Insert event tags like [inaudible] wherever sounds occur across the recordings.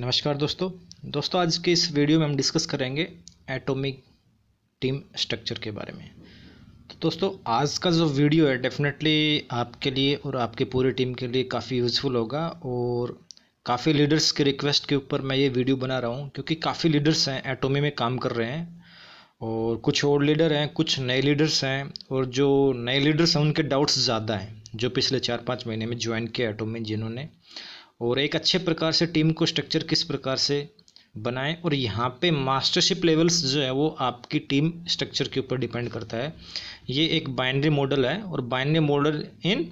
नमस्कार दोस्तों दोस्तों आज के इस वीडियो में हम डिस्कस करेंगे एटॉमिक टीम स्ट्रक्चर के बारे में तो दोस्तों आज का जो वीडियो है डेफिनेटली आपके लिए और आपके पूरी टीम के लिए काफ़ी यूज़फुल होगा और काफ़ी लीडर्स के रिक्वेस्ट के ऊपर मैं ये वीडियो बना रहा हूँ क्योंकि काफ़ी लीडर्स हैं एटोमी में काम कर रहे हैं और कुछ और लीडर हैं कुछ नए लीडर्स हैं और जो नए लीडर्स हैं उनके डाउट्स ज़्यादा हैं जो पिछले चार पाँच महीने में ज्वाइन किया एटोमी जिन्होंने और एक अच्छे प्रकार से टीम को स्ट्रक्चर किस प्रकार से बनाएं और यहाँ पे मास्टरशिप लेवल्स जो है वो आपकी टीम स्ट्रक्चर के ऊपर डिपेंड करता है ये एक बाइनरी मॉडल है और binary model in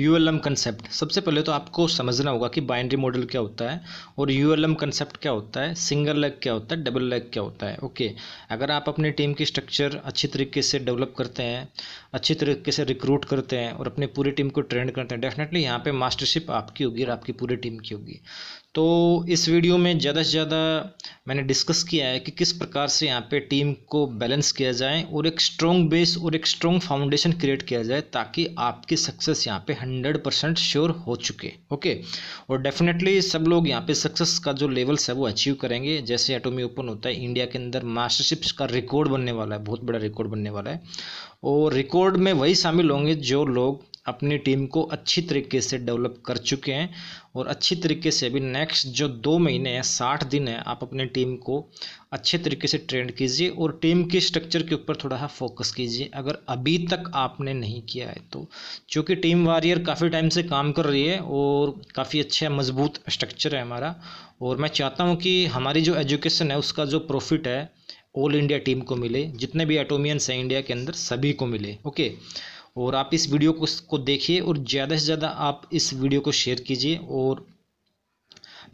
U L M concept सबसे पहले तो आपको समझना होगा कि बाइनरी मॉडल क्या होता है और यू एल एम कंसेप्ट क्या होता है सिंगल लेग क्या होता है डबल लेग क्या होता है ओके अगर आप अपनी टीम की स्ट्रक्चर अच्छी तरीके से डेवलप करते हैं अच्छी तरीके से रिक्रूट करते हैं और अपनी पूरी टीम को ट्रेंड करते हैं डेफिनेटली यहाँ पर मास्टरशिप आपकी होगी और आपकी पूरी टीम की होगी तो इस वीडियो में ज़्यादा से ज़्यादा मैंने डिस्कस किया है कि किस प्रकार से यहाँ पे टीम को बैलेंस किया जाए और एक स्ट्रॉन्ग बेस और एक स्ट्रॉन्ग फाउंडेशन क्रिएट किया जाए ताकि आपकी सक्सेस यहाँ पे हंड्रेड परसेंट श्योर हो चुके ओके और डेफिनेटली सब लोग यहाँ पे सक्सेस का जो लेवल्स है वो अचीव करेंगे जैसे एटोमी ओपन होता है इंडिया के अंदर मास्टरशिप्स का रिकॉर्ड बनने वाला है बहुत बड़ा रिकॉर्ड बनने वाला है और रिकॉर्ड में वही शामिल होंगे जो लोग अपनी टीम को अच्छी तरीके से डेवलप कर चुके हैं और अच्छी तरीके से अभी नेक्स्ट जो दो महीने हैं साठ दिन है आप अपनी टीम को अच्छे तरीके से ट्रेंड कीजिए और टीम के स्ट्रक्चर के ऊपर थोड़ा सा फोकस कीजिए अगर अभी तक आपने नहीं किया है तो चूँकि टीम वारियर काफ़ी टाइम से काम कर रही है और काफ़ी अच्छा मजबूत स्ट्रक्चर है हमारा और मैं चाहता हूँ कि हमारी जो एजुकेशन है उसका जो प्रॉफिट है ऑल इंडिया टीम को मिले जितने भी एटोमियंस हैं इंडिया के अंदर सभी को मिले ओके और आप इस वीडियो को को देखिए और ज़्यादा से ज़्यादा आप इस वीडियो को शेयर कीजिए और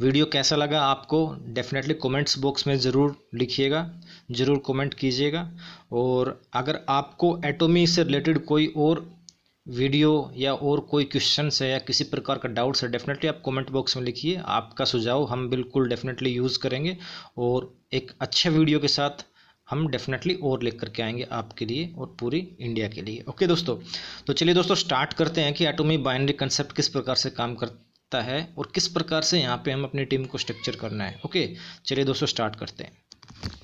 वीडियो कैसा लगा आपको डेफिनेटली कमेंट्स बॉक्स में ज़रूर लिखिएगा ज़रूर कमेंट कीजिएगा और अगर आपको एटोमी से रिलेटेड कोई और वीडियो या और कोई क्वेश्चन है या किसी प्रकार का डाउट्स है डेफिनेटली आप कमेंट बॉक्स में लिखिए आपका सुझाव हम बिल्कुल डेफिनेटली यूज़ करेंगे और एक अच्छे वीडियो के साथ हम डेफिनेटली और लिख करके आएंगे आपके लिए और पूरी इंडिया के लिए ओके दोस्तों तो चलिए दोस्तों स्टार्ट करते हैं कि एटोमी बाइनरी कंसेप्ट किस प्रकार से काम करता है और किस प्रकार से यहाँ पे हम अपनी टीम को स्ट्रक्चर करना है ओके चलिए दोस्तों स्टार्ट करते हैं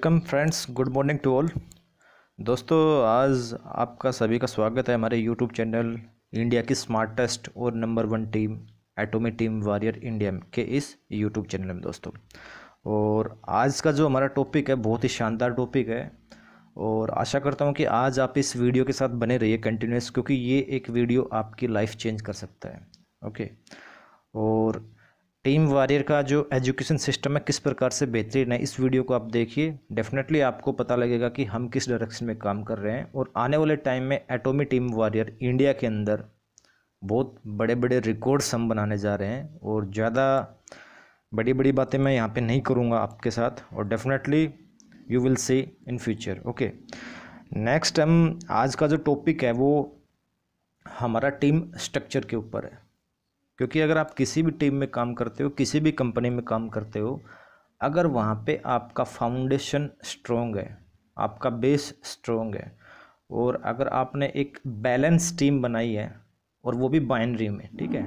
welcome friends good morning to all दोस्तों आज आपका सभी का स्वागत है हमारे यूट्यूब चैनल इंडिया की स्मार्टेस्ट और नंबर वन टीम एटोमी टीम वॉरियर इंडिया के इस यूट्यूब चैनल में दोस्तों और आज का जो हमारा टॉपिक है बहुत ही शानदार टॉपिक है और आशा करता हूँ कि आज आप इस वीडियो के साथ बने रहिए कंटिन्यूस क्योंकि ये एक वीडियो आपकी लाइफ चेंज कर सकता है ओके और टीम वारियर का जो एजुकेशन सिस्टम है किस प्रकार से बेहतरीन है इस वीडियो को आप देखिए डेफिनेटली आपको पता लगेगा कि हम किस डायरेक्शन में काम कर रहे हैं और आने वाले टाइम में एटोमी टीम वारियर इंडिया के अंदर बहुत बड़े बड़े रिकॉर्ड्स हम बनाने जा रहे हैं और ज़्यादा बड़ी बड़ी बातें मैं यहाँ पर नहीं करूँगा आपके साथ और definitely you will see in future okay next हम आज का जो टॉपिक है वो हमारा टीम स्ट्रक्चर के ऊपर है क्योंकि अगर आप किसी भी टीम में काम करते हो किसी भी कंपनी में काम करते हो अगर वहाँ पे आपका फाउंडेशन स्ट्रोंग है आपका बेस स्ट्रोंग है और अगर आपने एक बैलेंस टीम बनाई है और वो भी बाइनरी में ठीक है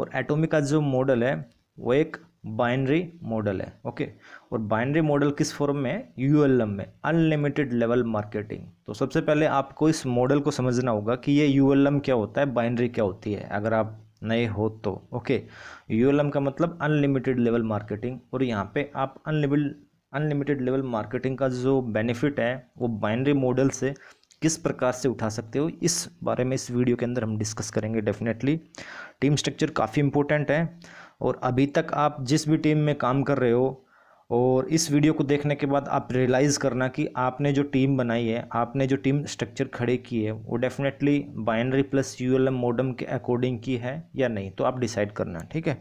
और एटोमी का जो मॉडल है वो एक बाइनरी मॉडल है ओके और बाइनरी मॉडल किस फॉर्म में है यू में अनलिमिटेड लेवल मार्केटिंग तो सबसे पहले आपको इस मॉडल को समझना होगा कि ये यू क्या होता है बाइनरी क्या होती है अगर आप नए हो तो ओके यूएलएम का मतलब अनलिमिटेड लेवल मार्केटिंग और यहाँ पे आप अनलिमिटेड अनलिमिटेड लेवल मार्केटिंग का जो बेनिफिट है वो बाइनरी मॉडल से किस प्रकार से उठा सकते हो इस बारे में इस वीडियो के अंदर हम डिस्कस करेंगे डेफिनेटली टीम स्ट्रक्चर काफ़ी इंपॉर्टेंट है और अभी तक आप जिस भी टीम में काम कर रहे हो और इस वीडियो को देखने के बाद आप रियलाइज़ करना कि आपने जो टीम बनाई है आपने जो टीम स्ट्रक्चर खड़े की है वो definitely binary plus U L M model के अकॉर्डिंग की है या नहीं तो आप डिसाइड करना ठीक है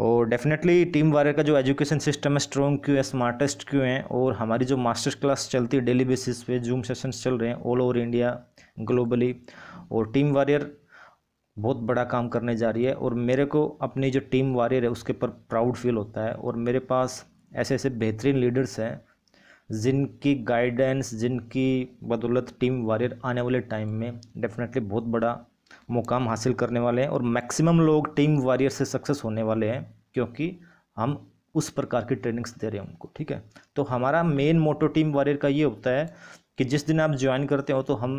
और डेफिनेटली टीम वारे का जो एजुकेशन सिस्टम है स्ट्रॉन्ग क्यों है स्मार्टेस्ट क्यों है और हमारी जो मास्टर्स क्लास चलती है डेली बेसिस पे जूम सेशंस चल रहे हैं ऑल ओवर इंडिया ग्लोबली और टीम वारियर बहुत बड़ा काम करने जा रही है और मेरे को अपनी जो टीम वारियर है उसके ऊपर प्राउड फील होता है और मेरे पास ऐसे ऐसे बेहतरीन लीडर्स हैं जिनकी गाइडेंस जिनकी बदौलत टीम वारियर आने वाले टाइम में डेफिनेटली बहुत बड़ा मुकाम हासिल करने वाले हैं और मैक्सिमम लोग टीम वारियर से सक्सेस होने वाले हैं क्योंकि हम उस प्रकार की ट्रेनिंग्स दे रहे हैं उनको ठीक है तो हमारा मेन मोटो टीम वारियर का ये होता है कि जिस दिन आप ज्वाइन करते हो तो हम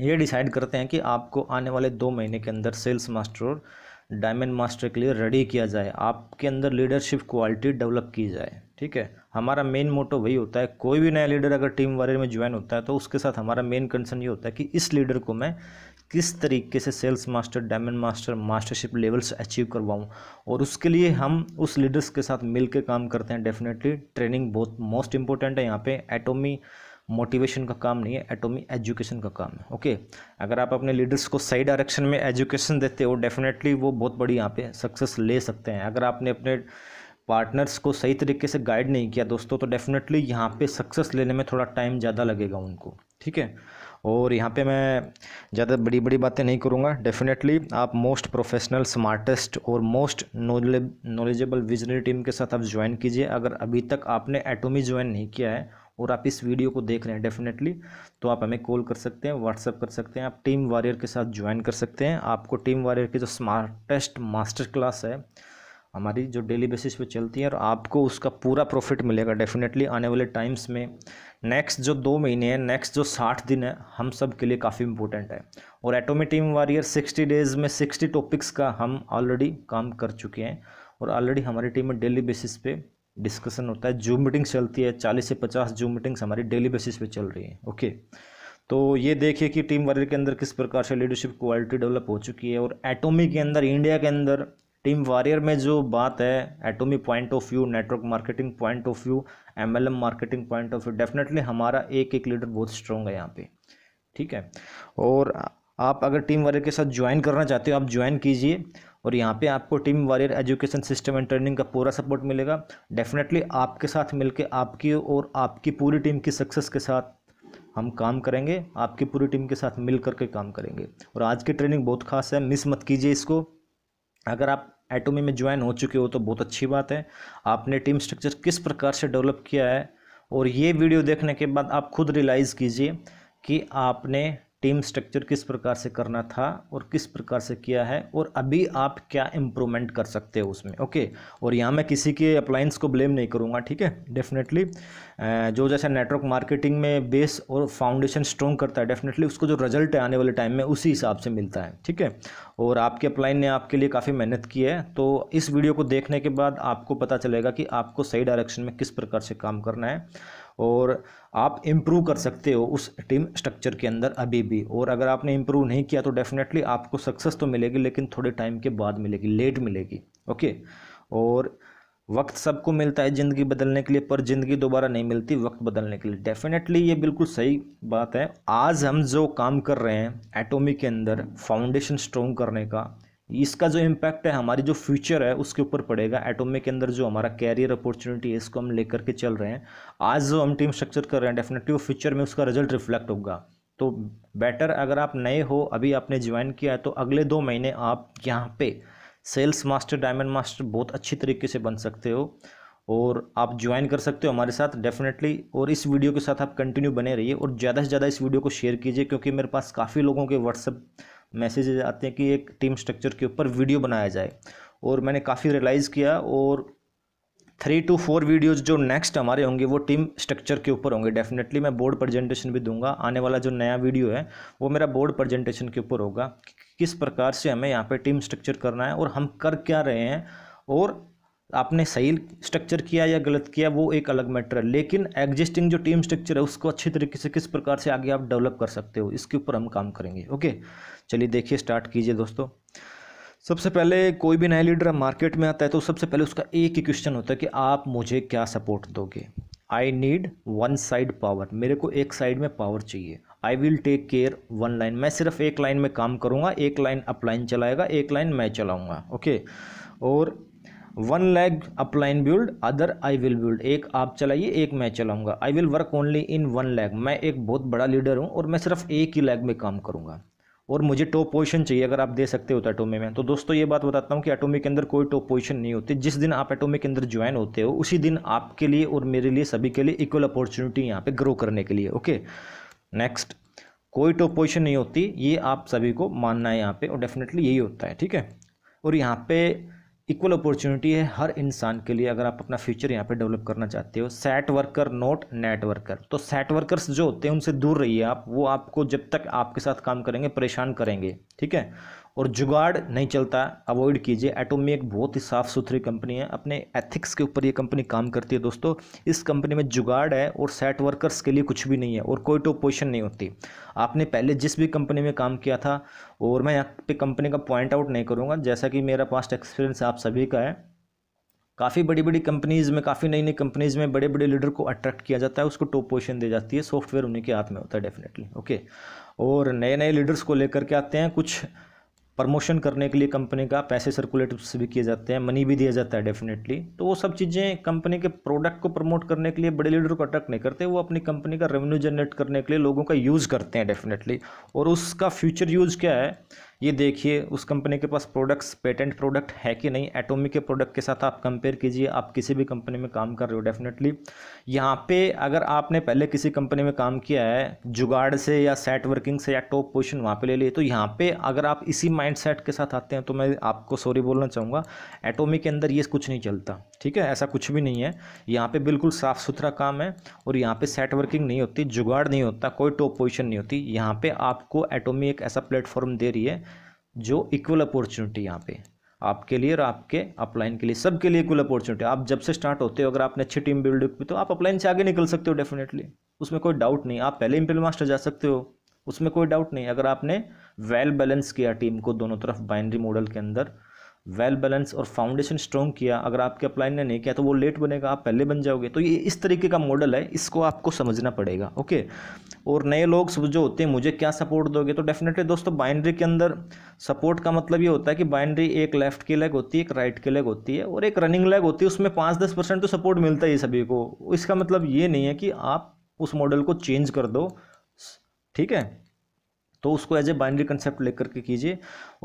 ये डिसाइड करते हैं कि आपको आने वाले दो महीने के अंदर सेल्स मास्टर और डायमंड मास्टर के लिए रेडी किया जाए आपके अंदर लीडरशिप क्वालिटी डेवलप की जाए ठीक है हमारा मेन मोटो वही होता है कोई भी नया लीडर अगर टीम वाले में ज्वाइन होता है तो उसके साथ हमारा मेन कंसर्न ये होता है कि इस लीडर को मैं किस तरीके से sales master diamond master mastership levels achieve करवाऊँ और उसके लिए हम उस लीडर्स के साथ मिलकर काम करते हैं डेफिनेटली ट्रेनिंग बहुत मोस्ट इंपॉर्टेंट है यहाँ पे एटोमी मोटिवेशन का काम नहीं है एटोमी एजुकेशन का काम है ओके अगर आप अपने लीडर्स को सही डायरेक्शन में एजुकेशन देते हो डेफिनेटली वो बहुत बड़ी यहाँ पे सक्सेस ले सकते हैं अगर आपने अपने पार्टनर्स को सही तरीके से गाइड नहीं किया दोस्तों तो डेफिनेटली यहाँ पे सक्सेस लेने में थोड़ा टाइम ज़्यादा लगेगा उनको ठीक है और यहाँ पे मैं ज़्यादा बड़ी बड़ी बातें नहीं करूँगा डेफिनेटली आप मोस्ट प्रोफेशनल स्मार्टेस्ट और मोस्ट नॉलेजेबल विजनरी टीम के साथ आप ज्वाइन कीजिए अगर अभी तक आपने एटोमी ज्वाइन नहीं किया है और आप इस वीडियो को देख रहे हैं डेफिनेटली तो आप हमें कॉल कर सकते हैं व्हाट्सअप कर सकते हैं आप टीम वारियर के साथ ज्वाइन कर सकते हैं आपको टीम वारियर की जो स्मार्टेस्ट मास्टर क्लास है हमारी जो डेली बेसिस पे चलती है और आपको उसका पूरा प्रॉफिट मिलेगा डेफिनेटली आने वाले टाइम्स में नेक्स्ट जो दो महीने हैं नेक्स्ट जो साठ दिन है हम सब के लिए काफ़ी इंपॉर्टेंट है और Atomy team warrior sixty days में सिक्सटी टॉपिक्स का हम ऑलरेडी काम कर चुके हैं और ऑलरेडी हमारी टीम में डेली बेसिस पे डिस्कशन होता है जूम मीटिंग्स चलती है चालीस से पचास जूम मीटिंग्स हमारी डेली बेसिस पे चल रही है ओके तो ये देखिए कि टीम वर्क के अंदर किस प्रकार से लीडरशिप क्वालिटी डेवलप हो चुकी है और एटोमी के अंदर इंडिया के अंदर टीम वॉरियर में जो बात है Atomy point of view network marketing point of view MLM marketing point of view definitely हमारा एक एक लीडर बहुत स्ट्रॉन्ग है यहाँ पे ठीक है और आप अगर टीम वॉरियर के साथ ज्वाइन करना चाहते हो आप ज्वाइन कीजिए और यहाँ पे आपको team warrior education system and training का पूरा सपोर्ट मिलेगा डेफिनेटली आपके साथ मिलके आपकी और आपकी पूरी टीम की सक्सेस के साथ हम काम करेंगे आपकी पूरी टीम के साथ मिल करके काम करेंगे और आज की ट्रेनिंग बहुत खास है मिस मत कीजिए इसको अगर आप एटोमी में ज्वाइन हो चुके हो तो बहुत अच्छी बात है आपने टीम स्ट्रक्चर किस प्रकार से डेवलप किया है और ये वीडियो देखने के बाद आप खुद रियलाइज़ कीजिए कि आपने टीम स्ट्रक्चर किस प्रकार से करना था और किस प्रकार से किया है और अभी आप क्या इम्प्रूवमेंट कर सकते हो उसमें ओके और यहाँ मैं किसी के अप्लाइंस को ब्लेम नहीं करूँगा ठीक है डेफिनेटली जो जैसा नेटवर्क मार्केटिंग में बेस और फाउंडेशन स्ट्रॉन्ग करता है डेफिनेटली उसको जो रिजल्ट है आने वाले टाइम में उसी हिसाब से मिलता है ठीक है और आपके अप्लाइन ने आपके लिए काफ़ी मेहनत की है तो इस वीडियो को देखने के बाद आपको पता चलेगा कि आपको सही डायरेक्शन में किस प्रकार से काम करना है और आप इम्प्रूव कर सकते हो उस टीम स्ट्रक्चर के अंदर अभी भी और अगर आपने इम्प्रूव नहीं किया तो डेफिनेटली आपको सक्सेस तो मिलेगी लेकिन थोड़े टाइम के बाद मिलेगी लेट मिलेगी ओके और वक्त सबको मिलता है ज़िंदगी बदलने के लिए पर ज़िंदगी दोबारा नहीं मिलती वक्त बदलने के लिए डेफिनेटली ये बिल्कुल सही बात है आज हम जो काम कर रहे हैं एटोमी के अंदर फाउंडेशन स्ट्रॉन्ग करने का इसका जो इम्पैक्ट है हमारी जो फ्यूचर है उसके ऊपर पड़ेगा एटोमे के अंदर जो हमारा कैरियर अपॉर्चुनिटी है इसको हम लेकर के चल रहे हैं आज जो हम टीम स्ट्रक्चर कर रहे हैं डेफिनेटली वो फ्यूचर में उसका रिजल्ट रिफ्लेक्ट होगा तो बेटर अगर आप नए हो अभी आपने ज्वाइन किया है तो अगले दो महीने आप यहाँ पे सेल्स मास्टर डायमंड मास्टर बहुत अच्छी तरीके से बन सकते हो और आप ज्वाइन कर सकते हो हमारे साथ डेफिनेटली और इस वीडियो के साथ आप कंटिन्यू बने रहिए और ज़्यादा से ज़्यादा इस वीडियो को शेयर कीजिए क्योंकि मेरे पास काफ़ी लोगों के व्हाट्सअप मैसेजेज आते हैं कि एक टीम स्ट्रक्चर के ऊपर वीडियो बनाया जाए और मैंने काफ़ी रियलाइज़ किया और थ्री टू फोर वीडियोज़ जो नेक्स्ट हमारे होंगे वो टीम स्ट्रक्चर के ऊपर होंगे डेफिनेटली मैं बोर्ड प्रेजेंटेशन भी दूंगा आने वाला जो नया वीडियो है वो मेरा बोर्ड प्रेजेंटेशन के ऊपर होगा किस प्रकार से हमें यहाँ पे टीम स्ट्रक्चर करना है और हम कर क्या रहे हैं और आपने सही स्ट्रक्चर किया या गलत किया वो एक अलग मैटर है लेकिन एग्जिस्टिंग जो टीम स्ट्रक्चर है उसको अच्छे तरीके से किस प्रकार से आगे आप डेवलप कर सकते हो इसके ऊपर हम काम करेंगे ओके चलिए देखिए स्टार्ट कीजिए दोस्तों सबसे पहले कोई भी नया लीडर मार्केट में आता है तो सबसे पहले उसका एक ही क्वेश्चन होता है कि आप मुझे क्या सपोर्ट दोगे I need one side power मेरे को एक साइड में पावर चाहिए I will take care one line मैं सिर्फ एक लाइन में काम करूँगा एक लाइन अपलाइन चलाएगा एक लाइन मैं चलाऊँगा ओके और one leg upline build other I will build एक आप चलाइए एक मैं चलाऊंगा I will work only in one leg मैं एक बहुत बड़ा लीडर हूँ और मैं सिर्फ एक ही लेग में काम करूँगा और मुझे टॉप पोजीशन चाहिए अगर आप दे सकते हो तो एटोमी में तो दोस्तों ये बात बताता हूँ कि एटोमी के अंदर कोई टॉप पोजीशन नहीं होती जिस दिन आप एटोमी के अंदर ज्वाइन होते हो उसी दिन आपके लिए और मेरे लिए सभी के लिए इक्वल अपॉर्चुनिटी यहाँ पे ग्रो करने के लिए ओके नेक्स्ट कोई टॉप पोजिशन नहीं होती ये आप सभी को मानना है यहाँ पे और डेफिनेटली यही होता है ठीक है और यहाँ पे इक्वल अपॉर्चुनिटी है हर इंसान के लिए अगर आप अपना फ्यूचर यहाँ पे डेवलप करना चाहते हो set worker not net worker तो सेट वर्कर्स जो होते हैं उनसे दूर रहिए आप वो आपको जब तक आपके साथ काम करेंगे परेशान करेंगे ठीक है और जुगाड़ नहीं चलता अवॉइड कीजिए एटोमी एक बहुत ही साफ़ सुथरी कंपनी है अपने एथिक्स के ऊपर ये कंपनी काम करती है दोस्तों इस कंपनी में जुगाड़ है और सेट वर्कर्स के लिए कुछ भी नहीं है और कोई टो तो पोजिशन नहीं होती आपने पहले जिस भी कंपनी में काम किया था और मैं यहाँ पे कंपनी का पॉइंट आउट नहीं करूँगा जैसा कि मेरा पास्ट एक्सपीरियंस आप सभी का है काफ़ी बड़ी बड़ी कंपनीज़ में काफ़ी नई नई कंपनीज़ में बड़े बड़े लीडर को अट्रैक्ट किया जाता है उसको टॉप पोजीशन दी जाती है सॉफ्टवेयर उन्हीं के हाथ में होता है डेफिनेटली ओके और नए नए लीडर्स को लेकर के आते हैं कुछ प्रमोशन करने के लिए कंपनी का पैसे सर्कुलेट भी किए जाते हैं मनी भी दिया जाता है डेफिनेटली तो वो सब चीज़ें कंपनी के प्रोडक्ट को प्रमोट करने के लिए बड़े लीडर को अटैक्ट नहीं करते वो अपनी कंपनी का रेवेन्यू जनरेट करने के लिए लोगों का यूज़ करते हैं डेफिनेटली और उसका फ्यूचर यूज़ क्या है ये देखिए उस कंपनी के पास प्रोडक्ट्स पेटेंट प्रोडक्ट है कि नहीं एटोमी के प्रोडक्ट के साथ आप कंपेयर कीजिए आप किसी भी कंपनी में काम कर रहे हो डेफिनेटली यहाँ पे अगर आपने पहले किसी कंपनी में काम किया है जुगाड़ से या सेट वर्किंग से या टॉप पोजिशन वहाँ पर ले ली तो यहाँ पर अगर आप इसी माइंड के साथ आते हैं तो मैं आपको सॉरी बोलना चाहूँगा एटोमी के अंदर ये कुछ नहीं चलता ठीक है ऐसा कुछ भी नहीं है यहाँ पे बिल्कुल साफ़ सुथरा काम है और यहाँ पे सेट वर्किंग नहीं होती जुगाड़ नहीं होता कोई टॉप पोजीशन नहीं होती यहाँ पे आपको एटोमी एक ऐसा प्लेटफॉर्म दे रही है जो इक्वल अपॉर्चुनिटी यहाँ पे आपके लिए और आपके अपलाइन के लिए सबके लिए इक्वल अपॉर्चुनिटी आप जब से स्टार्ट होते हो अगर आपने अच्छी टीम बिल्ड की तो आप अपलाइन से आगे निकल सकते हो डेफिनेटली उसमें कोई डाउट नहीं आप पहले इम्पिल मास्टर जा सकते हो उसमें कोई डाउट नहीं अगर आपने वेल बैलेंस किया टीम को दोनों तरफ बाइनरी मॉडल के अंदर वेल बैलेंस और फाउंडेशन स्ट्रॉन्ग किया अगर आपके अप्लाई ने नहीं किया तो वो लेट बनेगा आप पहले बन जाओगे तो ये इस तरीके का मॉडल है इसको आपको समझना पड़ेगा ओके और नए लोग जो होते हैं मुझे क्या सपोर्ट दोगे तो डेफिनेटली दोस्तों बाइंड्री के अंदर सपोर्ट का मतलब ये होता है कि बाइंड्री एक लेफ्ट की लेग होती है एक राइट की लेग होती है और एक रनिंग लेग होती है उसमें पाँच दस परसेंट तो सपोर्ट मिलता ही सभी को इसका मतलब ये नहीं है कि आप उस मॉडल को चेंज कर दो ठीक है तो उसको एज ए बाइनरी कंसेप्ट लेकर के कीजिए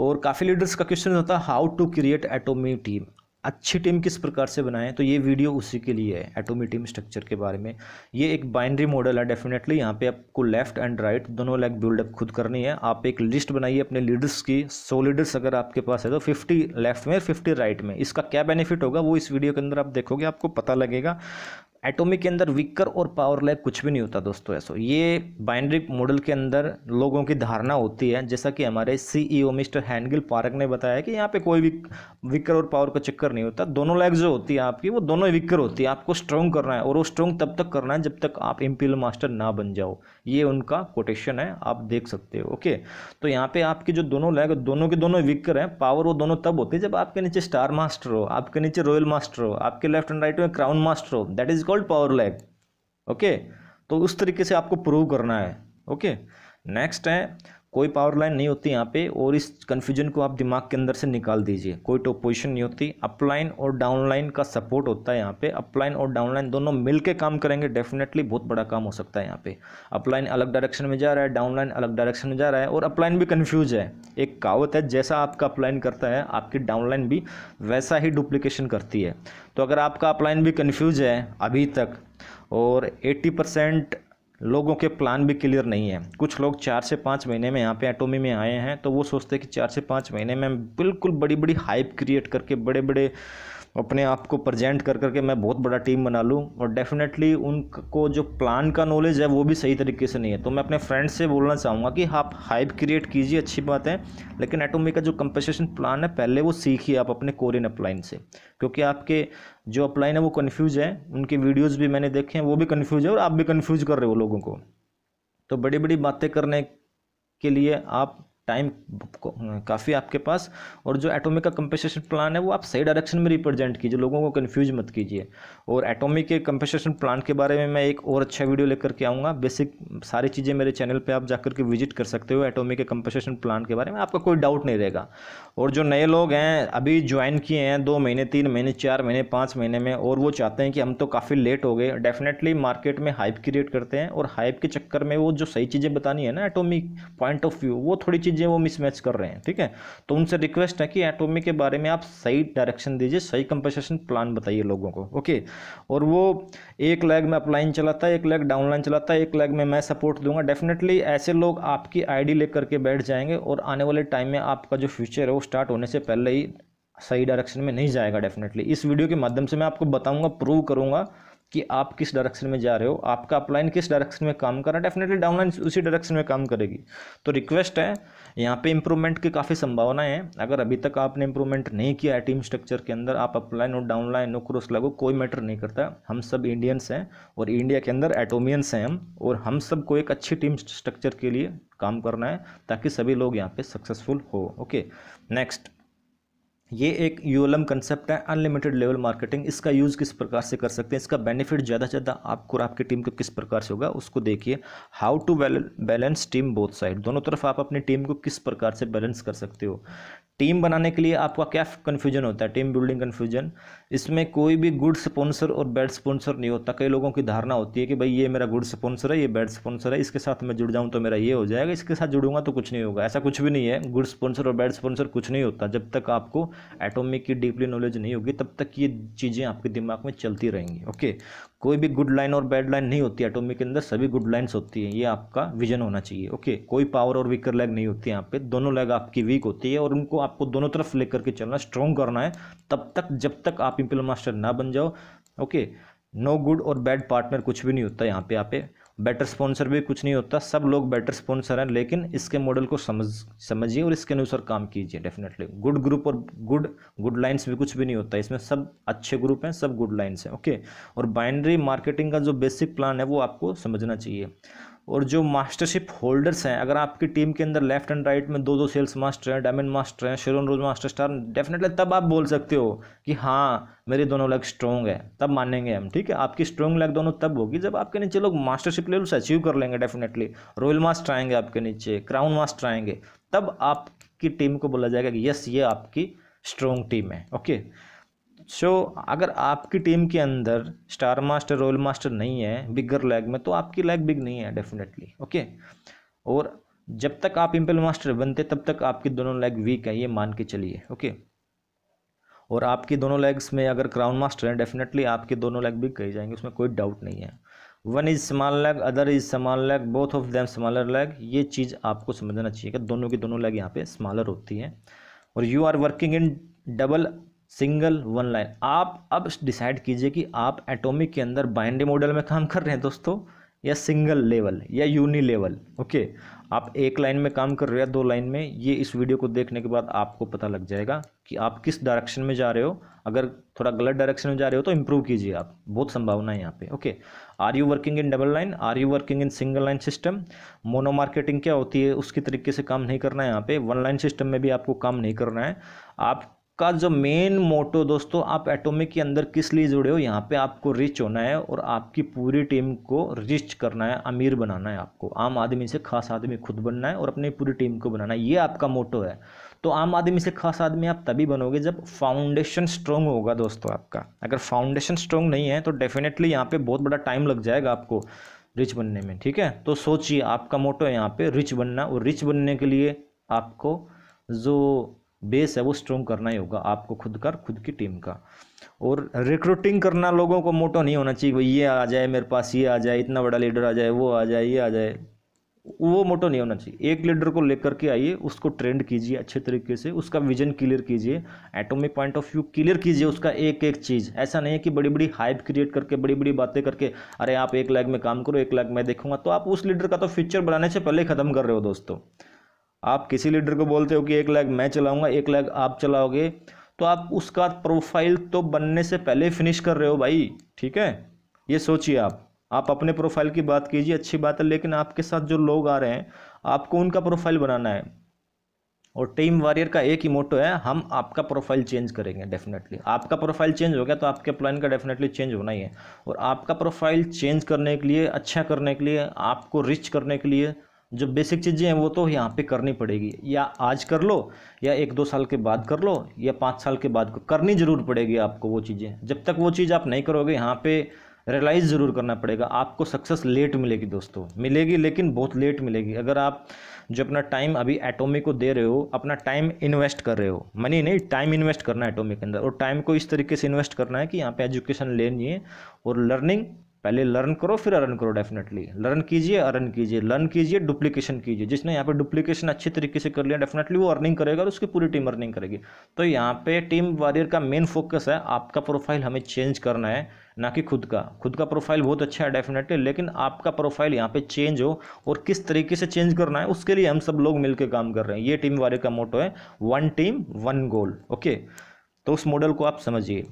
और काफ़ी लीडर्स का क्वेश्चन होता है how to create Atomy team अच्छी टीम किस प्रकार से बनाएं तो ये वीडियो उसी के लिए है एटोमी टीम स्ट्रक्चर के बारे में ये एक बाइनरी मॉडल है डेफिनेटली यहाँ पे आपको लेफ्ट एंड राइट दोनों लेग बिल्डअप खुद करनी है आप एक लिस्ट बनाइए अपने लीडर्स की सौ लीडर्स अगर आपके पास है तो फिफ्टी लेफ्ट में फिफ्टी राइट में इसका क्या बेनिफिट होगा वो इस वीडियो के अंदर आप देखोगे आपको पता लगेगा एटोमिक के अंदर विकर और पावर लैग कुछ भी नहीं होता दोस्तों ऐसा ये बाइंड्रिक मॉडल के अंदर लोगों की धारणा होती है जैसा कि हमारे CEO e Mister Hangil Park ने बताया कि यहाँ पे कोई भी विकर और पावर का चक्कर नहीं होता दोनों लैग जो होती है आपकी वो दोनों ही विकर होती है आपको स्ट्रॉन्ग करना है और वो स्ट्रॉन्ग तब तक करना है जब तक आप इम्पीरियल मास्टर ना बन जाओ ये उनका कोटेशन है आप देख सकते हो ओके तो यहाँ पे आपकी जो दोनों लैग दोनों के दोनों विकर हैं पावर वो दोनों तब होती है जब आपके नीचे स्टार मास्टर हो आपके नीचे रॉयल मास्टर हो आपके लेफ्ट एंड राइट में क्राउन मास्टर हो that is called power leg okay तो उस तरीके से आपको प्रूव करना है ओके okay? नेक्स्ट है कोई पावर लाइन नहीं होती यहाँ पे और इस कन्फ्यूजन को आप दिमाग के अंदर से निकाल दीजिए कोई टॉप तो पोजिशन नहीं होती अपलाइन और डाउनलाइन का सपोर्ट होता है यहाँ पे अपलाइन और डाउनलाइन दोनों मिल के काम करेंगे डेफिनेटली बहुत बड़ा काम हो सकता है यहाँ पे अपलाइन अलग डायरेक्शन में जा रहा है डाउनलाइन अलग डायरेक्शन में जा रहा है और अपलाइन भी कन्फ्यूज है एक कहावत है जैसा आपका अपलाइन करता है आपकी डाउनलाइन भी वैसा ही डुप्लीकेशन करती है तो अगर आपका अपलाइन भी कन्फ्यूज है अभी तक और एट्टी परसेंट लोगों के प्लान भी क्लियर नहीं है कुछ लोग चार से पाँच महीने में यहाँ पे एटोमी में आए हैं तो वो सोचते हैं कि चार से पाँच महीने में बिल्कुल बड़ी बड़ी हाइप क्रिएट करके बड़े बड़े अपने आप को प्रजेंट कर करके मैं बहुत बड़ा टीम बना लूँ और डेफिनेटली उनको जो प्लान का नॉलेज है वो भी सही तरीके से नहीं है तो मैं अपने फ्रेंड्स से बोलना चाहूँगा कि आप हाइप क्रिएट कीजिए अच्छी बात है लेकिन एटोमी का जो कंपनसेशन प्लान है पहले वो सीखिए आप अपने कोरियन अपलाइन से क्योंकि आपके जो अपलाइन है वो कन्फ्यूज है उनके वीडियोज़ भी मैंने देखे हैं वो भी कन्फ्यूज है और आप भी कन्फ्यूज कर रहे हो लोगों को तो बड़ी बड़ी बातें करने के लिए आप टाइम काफ़ी आपके पास और जो एटॉमिक का कंपेसेशन प्लान है वो आप सही डायरेक्शन में रिप्रेजेंट कीजिए लोगों को कन्फ्यूज मत कीजिए और एटॉमिक के कंपेसेशन प्लान के बारे में मैं एक और अच्छा वीडियो लेकर के आऊँगा बेसिक सारी चीज़ें मेरे चैनल पर आप जाकर के विजिट कर सकते हो एटोमिक के कंपेसेशन प्लान के बारे में आपका कोई डाउट नहीं रहेगा और जो नए लोग हैं अभी ज्वाइन किए हैं दो महीने तीन महीने चार महीने पाँच महीने में और वो चाहते हैं कि हम तो काफ़ी लेट हो गए डेफिनेटली मार्केट में हाइप क्रिएट करते हैं और हाइप के चक्कर में वो जो सही चीज़ें बतानी है ना एटोमिक पॉइंट ऑफ व्यू वो थोड़ी चीज़ें चीज़ें वो मिसमैच कर रहे हैं ठीक है तो उनसे रिक्वेस्ट है कि एटोमी के बारे में आप सही डायरेक्शन दीजिए सही कंपनसेशन प्लान बताइए लोगों को ओके और वो एक लेग में अपलाइन चलाता है एक लेग डाउनलाइन चलाता है एक लेग में मैं सपोर्ट दूंगा डेफिनेटली ऐसे लोग आपकी आईडी लेकर के बैठ जाएंगे और आने वाले टाइम में आपका जो फ्यूचर है वो स्टार्ट होने से पहले ही सही डायरेक्शन में नहीं जाएगा डेफिनेटली इस वीडियो के माध्यम से मैं आपको बताऊंगा प्रूव करूंगा कि आप किस डायरेक्शन में जा रहे हो आपका अपलाइन किस डायरेक्शन में काम कर रहा है डेफिनेटली डाउनलाइन उसी डायरेक्शन में काम करेगी तो रिक्वेस्ट है यहाँ पे इंप्रूवमेंट की काफ़ी संभावनाएं हैं अगर अभी तक आपने इंप्रूवमेंट नहीं किया है टीम स्ट्रक्चर के अंदर आप अपलाइन और डाउनलाइन और क्रोस लगो कोई मैटर नहीं करता हम सब इंडियंस हैं और इंडिया के अंदर एटोमियंस हैं हम और हम सबको एक अच्छी टीम स्ट्रक्चर के लिए काम करना है ताकि सभी लोग यहाँ पर सक्सेसफुल हो ओके नेक्स्ट ये एक यूएलएम कंसेप्ट है अनलिमिटेड लेवल मार्केटिंग इसका यूज़ किस प्रकार से कर सकते हैं इसका बेनिफिट ज़्यादा से ज़्यादा आपको और आपकी टीम को किस प्रकार से होगा उसको देखिए how to balance team both side दोनों तरफ आप अपनी टीम को किस प्रकार से बैलेंस कर सकते हो टीम बनाने के लिए आपका क्या कन्फ्यूजन होता है टीम बिल्डिंग कन्फ्यूजन इसमें कोई भी गुड स्पॉन्सर और बैड स्पॉन्सर नहीं होता कई लोगों की धारणा होती है कि भाई ये मेरा गुड स्पॉन्सर है ये बैड स्पॉन्सर है इसके साथ मैं जुड़ जाऊँ तो मेरा ये हो जाएगा इसके साथ जुड़ूंगा तो कुछ नहीं होगा ऐसा कुछ भी नहीं है गुड स्पॉन्सर और बैड स्पॉन्सर कुछ नहीं होता जब तक आपको एटोमिक की डीपली नॉलेज नहीं होगी तब तक ये चीज़ें आपके दिमाग में चलती रहेंगी ओके कोई भी गुड लाइन और बैड लाइन नहीं होती एटोमिक के अंदर सभी गुड लाइन्स होती हैं ये आपका विजन होना चाहिए ओके कोई पावर और वीकर लेग नहीं होती है यहाँ पे दोनों लेग आपकी वीक होती है और उनको आपको दोनों तरफ लेकर के चलना स्ट्रॉन्ग करना है तब तक जब तक आप इम्पिल मास्टर ना बन जाओ ओके नो गुड और बैड पार्टनर कुछ भी नहीं होता यहाँ पे यहाँ पे बेटर स्पॉन्सर भी कुछ नहीं होता सब लोग बेटर स्पॉन्सर हैं लेकिन इसके मॉडल को समझ समझिए और इसके अनुसार काम कीजिए डेफिनेटली गुड ग्रुप और गुड गुड लाइन्स में कुछ भी नहीं होता इसमें सब अच्छे ग्रुप हैं सब गुड लाइन्स हैं ओके और बाइनरी मार्केटिंग का जो बेसिक प्लान है वो आपको समझना चाहिए और जो मास्टरशिप होल्डर्स हैं अगर आपकी टीम के अंदर लेफ्ट एंड राइट में दो दो सेल्स मास्टर हैं डायमंड मास्टर हैं शेरोन रोज मास्टर स्टार डेफिनेटली तब आप बोल सकते हो कि हाँ मेरे दोनों लेग स्ट्रॉन्ग है तब मानेंगे हम ठीक है आपकी स्ट्रॉन्ग लग दोनों तब होगी जब आपके नीचे लोग मास्टरशिप लेवल्स अचीव कर लेंगे डेफिनेटली रॉयल मास्टर आएंगे आपके नीचे क्राउन मास्टर आएंगे तब आपकी टीम को बोला जाएगा कि यस ये आपकी स्ट्रॉन्ग टीम है ओके सो so, अगर आपकी टीम के अंदर स्टार मास्टर रोल मास्टर नहीं है बिगर लैग में तो आपकी लैग बिग नहीं है डेफिनेटली ओके और जब तक आप इम्पल मास्टर बनते तब तक आपकी दोनों लैग वीक है ये मान के चलिए ओके और आपकी दोनों लेग्स में अगर क्राउन मास्टर हैं डेफिनेटली आपके दोनों लेग बिग कही जाएंगे उसमें कोई डाउट नहीं है one is small leg other is small leg both of them smaller leg ये चीज़ आपको समझना चाहिए कि दोनों की दोनों लेग यहाँ पे स्मॉलर होती है और you are working in double single one line आप अब डिसाइड कीजिए कि आप एटॉमिक के अंदर बाइंडी मॉडल में काम कर रहे हैं दोस्तों या सिंगल लेवल या यूनी लेवल ओके आप एक लाइन में काम कर रहे हो या दो लाइन में ये इस वीडियो को देखने के बाद आपको पता लग जाएगा कि आप किस डायरेक्शन में जा रहे हो अगर थोड़ा गलत डायरेक्शन में जा रहे हो तो इम्प्रूव कीजिए आप बहुत संभावना है यहाँ पे okay are you working in double line are you working in single line system mono marketing क्या होती है उसके तरीके से काम नहीं करना है यहाँ पे वन लाइन सिस्टम में भी आपको काम नहीं करना है आप आपका जो मेन मोटो दोस्तों आप एटोमिक के अंदर किस लिए जुड़े हो यहाँ पे आपको रिच होना है और आपकी पूरी टीम को रिच करना है अमीर बनाना है आपको आम आदमी से खास आदमी खुद बनना है और अपनी पूरी टीम को बनाना है ये आपका मोटो है तो आम आदमी से खास आदमी आप तभी बनोगे जब फाउंडेशन स्ट्रोंग होगा दोस्तों आपका अगर फाउंडेशन स्ट्रांग नहीं है तो डेफिनेटली यहाँ पर बहुत बड़ा टाइम लग जाएगा आपको रिच बनने में ठीक है तो सोचिए आपका मोटो है यहाँ पे रिच बनना और रिच बनने के लिए आपको जो बेस है वो स्ट्रॉन्ग करना ही होगा आपको खुद का खुद की टीम का और रिक्रूटिंग करना लोगों को मोटो नहीं होना चाहिए भाई ये आ जाए मेरे पास ये आ जाए इतना बड़ा लीडर आ जाए वो आ जाए ये आ जाए वो मोटो नहीं होना चाहिए एक लीडर को लेकर के आइए उसको ट्रेंड कीजिए अच्छे तरीके से उसका विजन क्लियर कीजिए atomic point of view clear कीजिए उसका एक एक चीज़ ऐसा नहीं है कि बड़ी बड़ी हाइप क्रिएट करके बड़ी बड़ी बातें करके अरे आप एक लाख में काम करो एक लाख में देखूंगा तो आप उस लीडर का तो फ्यूचर बनाने से पहले ख़त्म कर रहे हो दोस्तों आप किसी लीडर को बोलते हो कि एक लैग मैं चलाऊंगा एक लैग आप चलाओगे तो आप उसका प्रोफाइल तो बनने से पहले फिनिश कर रहे हो भाई ठीक है ये सोचिए आप आप अपने प्रोफाइल की बात कीजिए अच्छी बात है लेकिन आपके साथ जो लोग आ रहे हैं आपको उनका प्रोफाइल बनाना है और टीम वॉरियर का एक ही मोटो है हम आपका प्रोफाइल चेंज करेंगे डेफिनेटली आपका प्रोफाइल चेंज हो गया तो आपके प्लान का डेफिनेटली चेंज होना ही है और आपका प्रोफाइल चेंज करने के लिए अच्छा करने के लिए आपको रिच करने के लिए जो बेसिक चीज़ें हैं वो तो यहाँ पे करनी पड़ेगी या आज कर लो या एक दो साल के बाद कर लो या पाँच साल के बाद करनी ज़रूर पड़ेगी आपको वो चीज़ें जब तक वो चीज़ आप नहीं करोगे यहाँ पे रियलाइज़ ज़रूर करना पड़ेगा आपको सक्सेस लेट मिलेगी दोस्तों मिलेगी लेकिन बहुत लेट मिलेगी अगर आप जो अपना टाइम अभी एटोमी को दे रहे हो अपना टाइम इन्वेस्ट कर रहे हो मनी नहीं टाइम इन्वेस्ट करना है एटोमी के अंदर और टाइम को इस तरीके से इन्वेस्ट करना है कि यहाँ पे एजुकेशन लेनी है और लर्निंग पहले लर्न करो फिर अर्न करो डेफिनेटली लर्न कीजिए अर्न कीजिए लर्न कीजिए डुप्लीकेशन कीजिए जिसने यहाँ पे डुप्लीकेशन अच्छे तरीके से कर लिया डेफिनेटली वो अर्निंग करेगा और उसकी पूरी टीम अर्निंग करेगी तो यहाँ पे टीम वारियर का मेन फोकस है आपका प्रोफाइल हमें चेंज करना है ना कि खुद का खुद का प्रोफाइल बहुत अच्छा है डेफिनेटली लेकिन आपका प्रोफाइल यहाँ पे चेंज हो और किस तरीके से चेंज करना है उसके लिए हम सब लोग मिलकर काम कर रहे हैं ये टीम वारियर का मोटो है one team one goal okay तो उस मॉडल को आप समझिए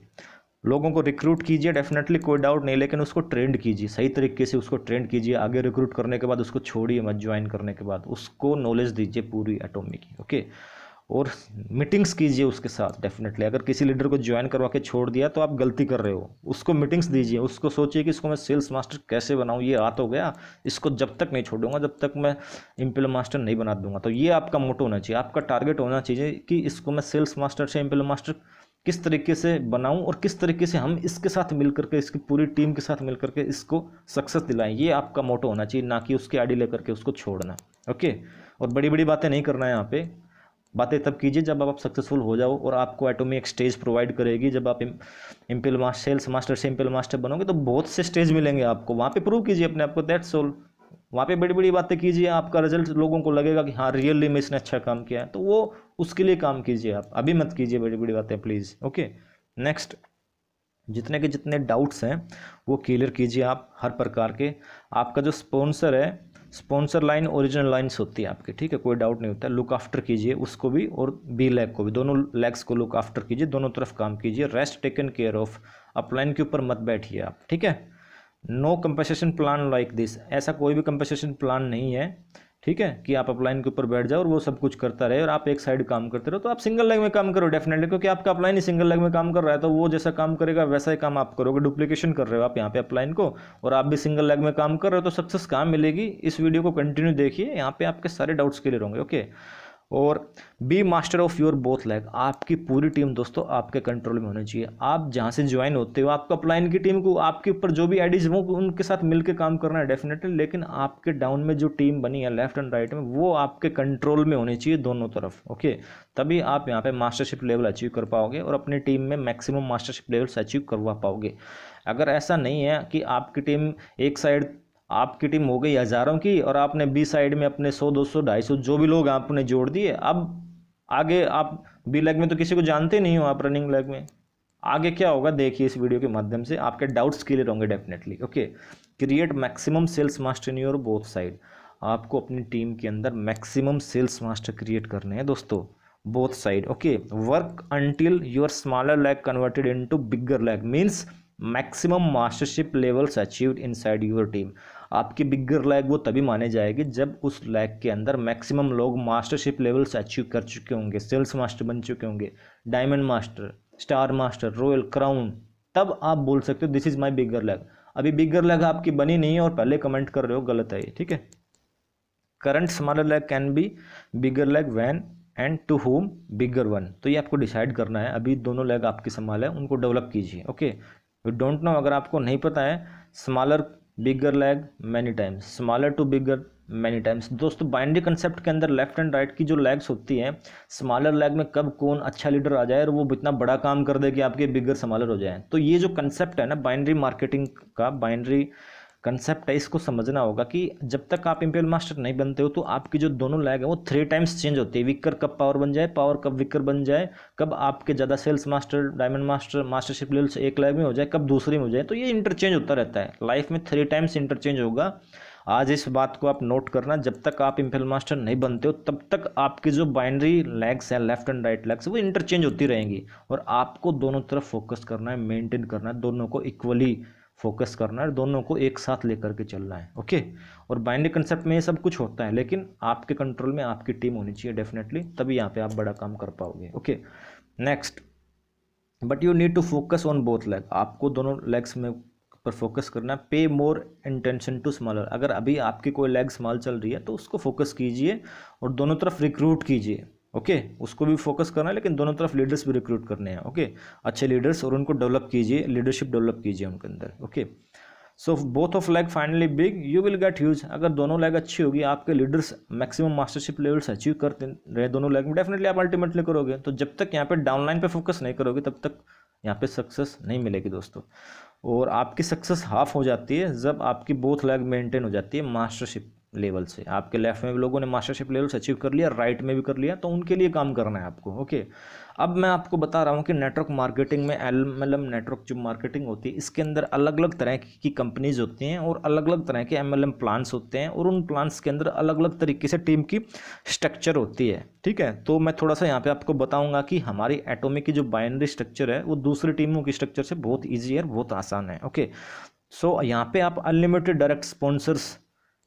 लोगों को रिक्रूट कीजिए डेफिनेटली कोई डाउट नहीं लेकिन उसको ट्रेंड कीजिए सही तरीके से उसको ट्रेंड कीजिए आगे रिक्रूट करने के बाद उसको छोड़िए मत ज्वाइन करने के बाद उसको नॉलेज दीजिए पूरी एटोमी की ओके और मीटिंग्स कीजिए उसके साथ डेफिनेटली अगर किसी लीडर को ज्वाइन करवा के छोड़ दिया तो आप गलती कर रहे हो उसको मीटिंग्स दीजिए उसको सोचिए कि इसको मैं सेल्स मास्टर कैसे बनाऊँ ये आ हो गया इसको जब तक नहीं छोड़ूंगा जब तक मैं इम्प्लॉय मास्टर नहीं बना दूंगा तो ये आपका मोटो होना चाहिए आपका टारगेट होना चाहिए कि इसको मैं सेल्स मास्टर से इम्प्लॉय मास्टर किस तरीके से बनाऊं और किस तरीके से हम इसके साथ मिलकर के इसकी पूरी टीम के साथ मिलकर के इसको सक्सेस दिलाएं ये आपका मोटो होना चाहिए ना कि उसकी आईडी लेकर के उसको छोड़ना ओके और बड़ी बड़ी बातें नहीं करना है यहाँ पे बातें तब कीजिए जब आप सक्सेसफुल हो जाओ और आपको एटोमी एक स्टेज प्रोवाइड करेगी जब आप इम्पिल मास्टर सेल्स मास्टर से इम्पिल मास्टर बनोगे तो बहुत से स्टेज मिलेंगे आपको वहाँ पर प्रूव कीजिए अपने आपको दैट सोल्व वहाँ पे बड़ी बड़ी बातें कीजिए आपका रिजल्ट लोगों को लगेगा कि हाँ रियली में इसने अच्छा काम किया है तो वो उसके लिए काम कीजिए आप अभी मत कीजिए बड़ी बड़ी बातें प्लीज़ ओके नेक्स्ट जितने के जितने डाउट्स हैं वो क्लियर कीजिए आप हर प्रकार के आपका जो स्पॉन्सर है स्पॉन्सर लाइन ओरिजिनल लाइन्स होती है आपकी ठीक है कोई डाउट नहीं होता लुक आफ्टर कीजिए उसको भी और बी लैग को भी दोनों लैग्स को लुक आफ्टर कीजिए दोनों तरफ काम कीजिए rest taken care of upline के ऊपर मत बैठिए आप ठीक है no compensation plan like this ऐसा कोई भी कंपनसेशन प्लान नहीं है ठीक है कि आप अपलाइन के ऊपर बैठ जाओ और वो सब कुछ करता रहे और आप एक साइड काम करते रहो तो आप सिंगल लेग में काम करो डेफिनेटली क्योंकि आपका अपलाइन ही सिंगल लेग में काम कर रहा है तो वो जैसा काम करेगा वैसा ही काम आप करोगे डुप्लीकेशन कर रहे हो आप यहाँ पे अपलाइन को और आप भी सिंगल लेग में काम कर रहे हो तो सक्सेस कहाँ मिलेगी इस वीडियो को कंटिन्यू देखिए यहाँ पे आपके सारे डाउट्स क्लियर होंगे ओके और be master of your both leg आपकी पूरी टीम दोस्तों आपके कंट्रोल में होनी चाहिए आप जहाँ से ज्वाइन होते हो आपका अपलाइन की टीम को आपके ऊपर जो भी एडिज हों उनके साथ मिलकर काम करना है डेफिनेटली लेकिन आपके डाउन में जो टीम बनी है लेफ्ट एंड राइट में वो आपके कंट्रोल में होनी चाहिए दोनों तरफ ओके तभी आप यहाँ पर मास्टरशिप लेवल अचीव कर पाओगे और अपनी टीम में मैक्सिमम मास्टरशिप लेवल्स अचीव करवा पाओगे अगर ऐसा नहीं है कि आपकी टीम एक साइड आपकी टीम हो गई हज़ारों की और आपने बी साइड में अपने सौ दो सौ ढाई सौ जो भी लोग आपने जोड़ दिए अब आगे आप बी लेग में तो किसी को जानते नहीं हो आप रनिंग लेग में आगे क्या होगा देखिए इस वीडियो के माध्यम से आपके डाउट्स क्लियर होंगे definitely okay create maximum sales master in your both side आपको अपनी टीम के अंदर मैक्सिमम सेल्स मास्टर क्रिएट करने हैं दोस्तों both side okay work until your smaller leg converted into bigger leg means maximum mastership levels achieved inside your team आपकी bigger lag वो तभी माने जाएगी जब उस लैग के अंदर मैक्सिमम लोग मास्टरशिप लेवल से अचीव कर चुके होंगे सेल्स मास्टर बन चुके होंगे diamond master star master royal crown तब आप बोल सकते हो this is my bigger leg अभी बिगर लैग आपकी बनी नहीं है और पहले कमेंट कर रहे हो गलत है ठीक है current smaller leg can be bigger leg when and to whom bigger one तो ये आपको डिसाइड करना है अभी दोनों लेग आपके संभाल है उनको डेवलप कीजिए ओके यू डोंट नो अगर आपको नहीं पता है smaller bigger leg many times smaller to bigger many times दोस्तों बाइनरी कंसेप्ट के अंदर लेफ्ट एंड राइट की जो लेग्स होती हैं स्मॉलर लेग में कब कौन अच्छा लीडर आ जाए और वो इतना बड़ा काम कर दे कि आपके बिगर स्मॉलर हो जाए तो ये जो कंसेप्ट है ना बाइनरी मार्केटिंग का बाइनरी कंसेप्ट है इसको समझना होगा कि जब तक आप इम्पेल मास्टर नहीं बनते हो तो आपकी जो दोनों लैग है वो थ्री टाइम्स चेंज होती है विकर कब पावर बन जाए पावर कब विकर बन जाए कब आपके ज़्यादा sales master diamond master mastership level एक लैग में हो जाए कब दूसरे में हो जाए तो ये इंटरचेंज होता रहता है लाइफ में थ्री टाइम्स इंटरचेंज होगा आज इस बात को आप नोट करना जब तक आप इम्फेल मास्टर नहीं बनते हो तब तक आपकी जो बाइनरी लैग्स हैं लेफ्ट एंड राइट लेग्स वो इंटरचेंज होती रहेंगी और आपको दोनों तरफ फोकस करना है मेंटेन करना है दोनों को इक्वली फोकस करना है दोनों को एक साथ लेकर के चलना है ओके और बाइंडिंग कंसेप्ट में ये सब कुछ होता है लेकिन आपके कंट्रोल में आपकी टीम होनी चाहिए डेफिनेटली तभी यहाँ पे आप बड़ा काम कर पाओगे okay next but you need to focus on both leg आपको दोनों लेग्स में पर फोकस करना है पे मोर इंटेंशन टू स्मॉलर अगर अभी आपकी कोई लेग स्मॉल चल रही है तो उसको फोकस कीजिए और दोनों तरफ रिक्रूट कीजिए ओके उसको भी फोकस करना है लेकिन दोनों तरफ लीडर्स भी रिक्रूट करने हैं ओके अच्छे लीडर्स और उनको डेवलप कीजिए लीडरशिप डेवलप कीजिए उनके अंदर okay so both of leg finally big you will get huge अगर दोनों लैग अच्छी होगी आपके leaders maximum mastership levels achieve करते रहे दोनों लैग में डेफिनेटली आप अल्टीमेटली करोगे तो जब तक यहाँ पे डाउनलाइन पे फोकस नहीं करोगे तब तक यहाँ पे सक्सेस नहीं मिलेगी दोस्तों और आपकी सक्सेस हाफ हो जाती है जब आपकी बोथ लैग मेंटेन हो जाती है मास्टरशिप लेवल से आपके लेफ्ट में भी लोगों ने मास्टरशिप लेवल से अचीव कर लिया राइट में भी कर लिया तो उनके लिए काम करना है आपको ओके अब मैं आपको बता रहा हूँ कि नेटवर्क मार्केटिंग में एल एल एम नेटवर्क जो मार्केटिंग होती है इसके अंदर अलग अलग तरह की कंपनीज होती हैं और अलग अलग तरह के एम एल एम प्लान्स होते हैं और उन प्लान्स के अंदर अलग अलग तरीके से टीम की स्ट्रक्चर होती है ठीक है तो मैं थोड़ा सा यहाँ पर आपको बताऊँगा कि हमारी एटोमिक की जो बाइनरी स्ट्रक्चर है वो दूसरी टीमों की स्ट्रक्चर से बहुत ईजी है बहुत आसान है ओके सो so, यहाँ पे आप अनलिमिटेड डायरेक्ट स्पॉन्सर्स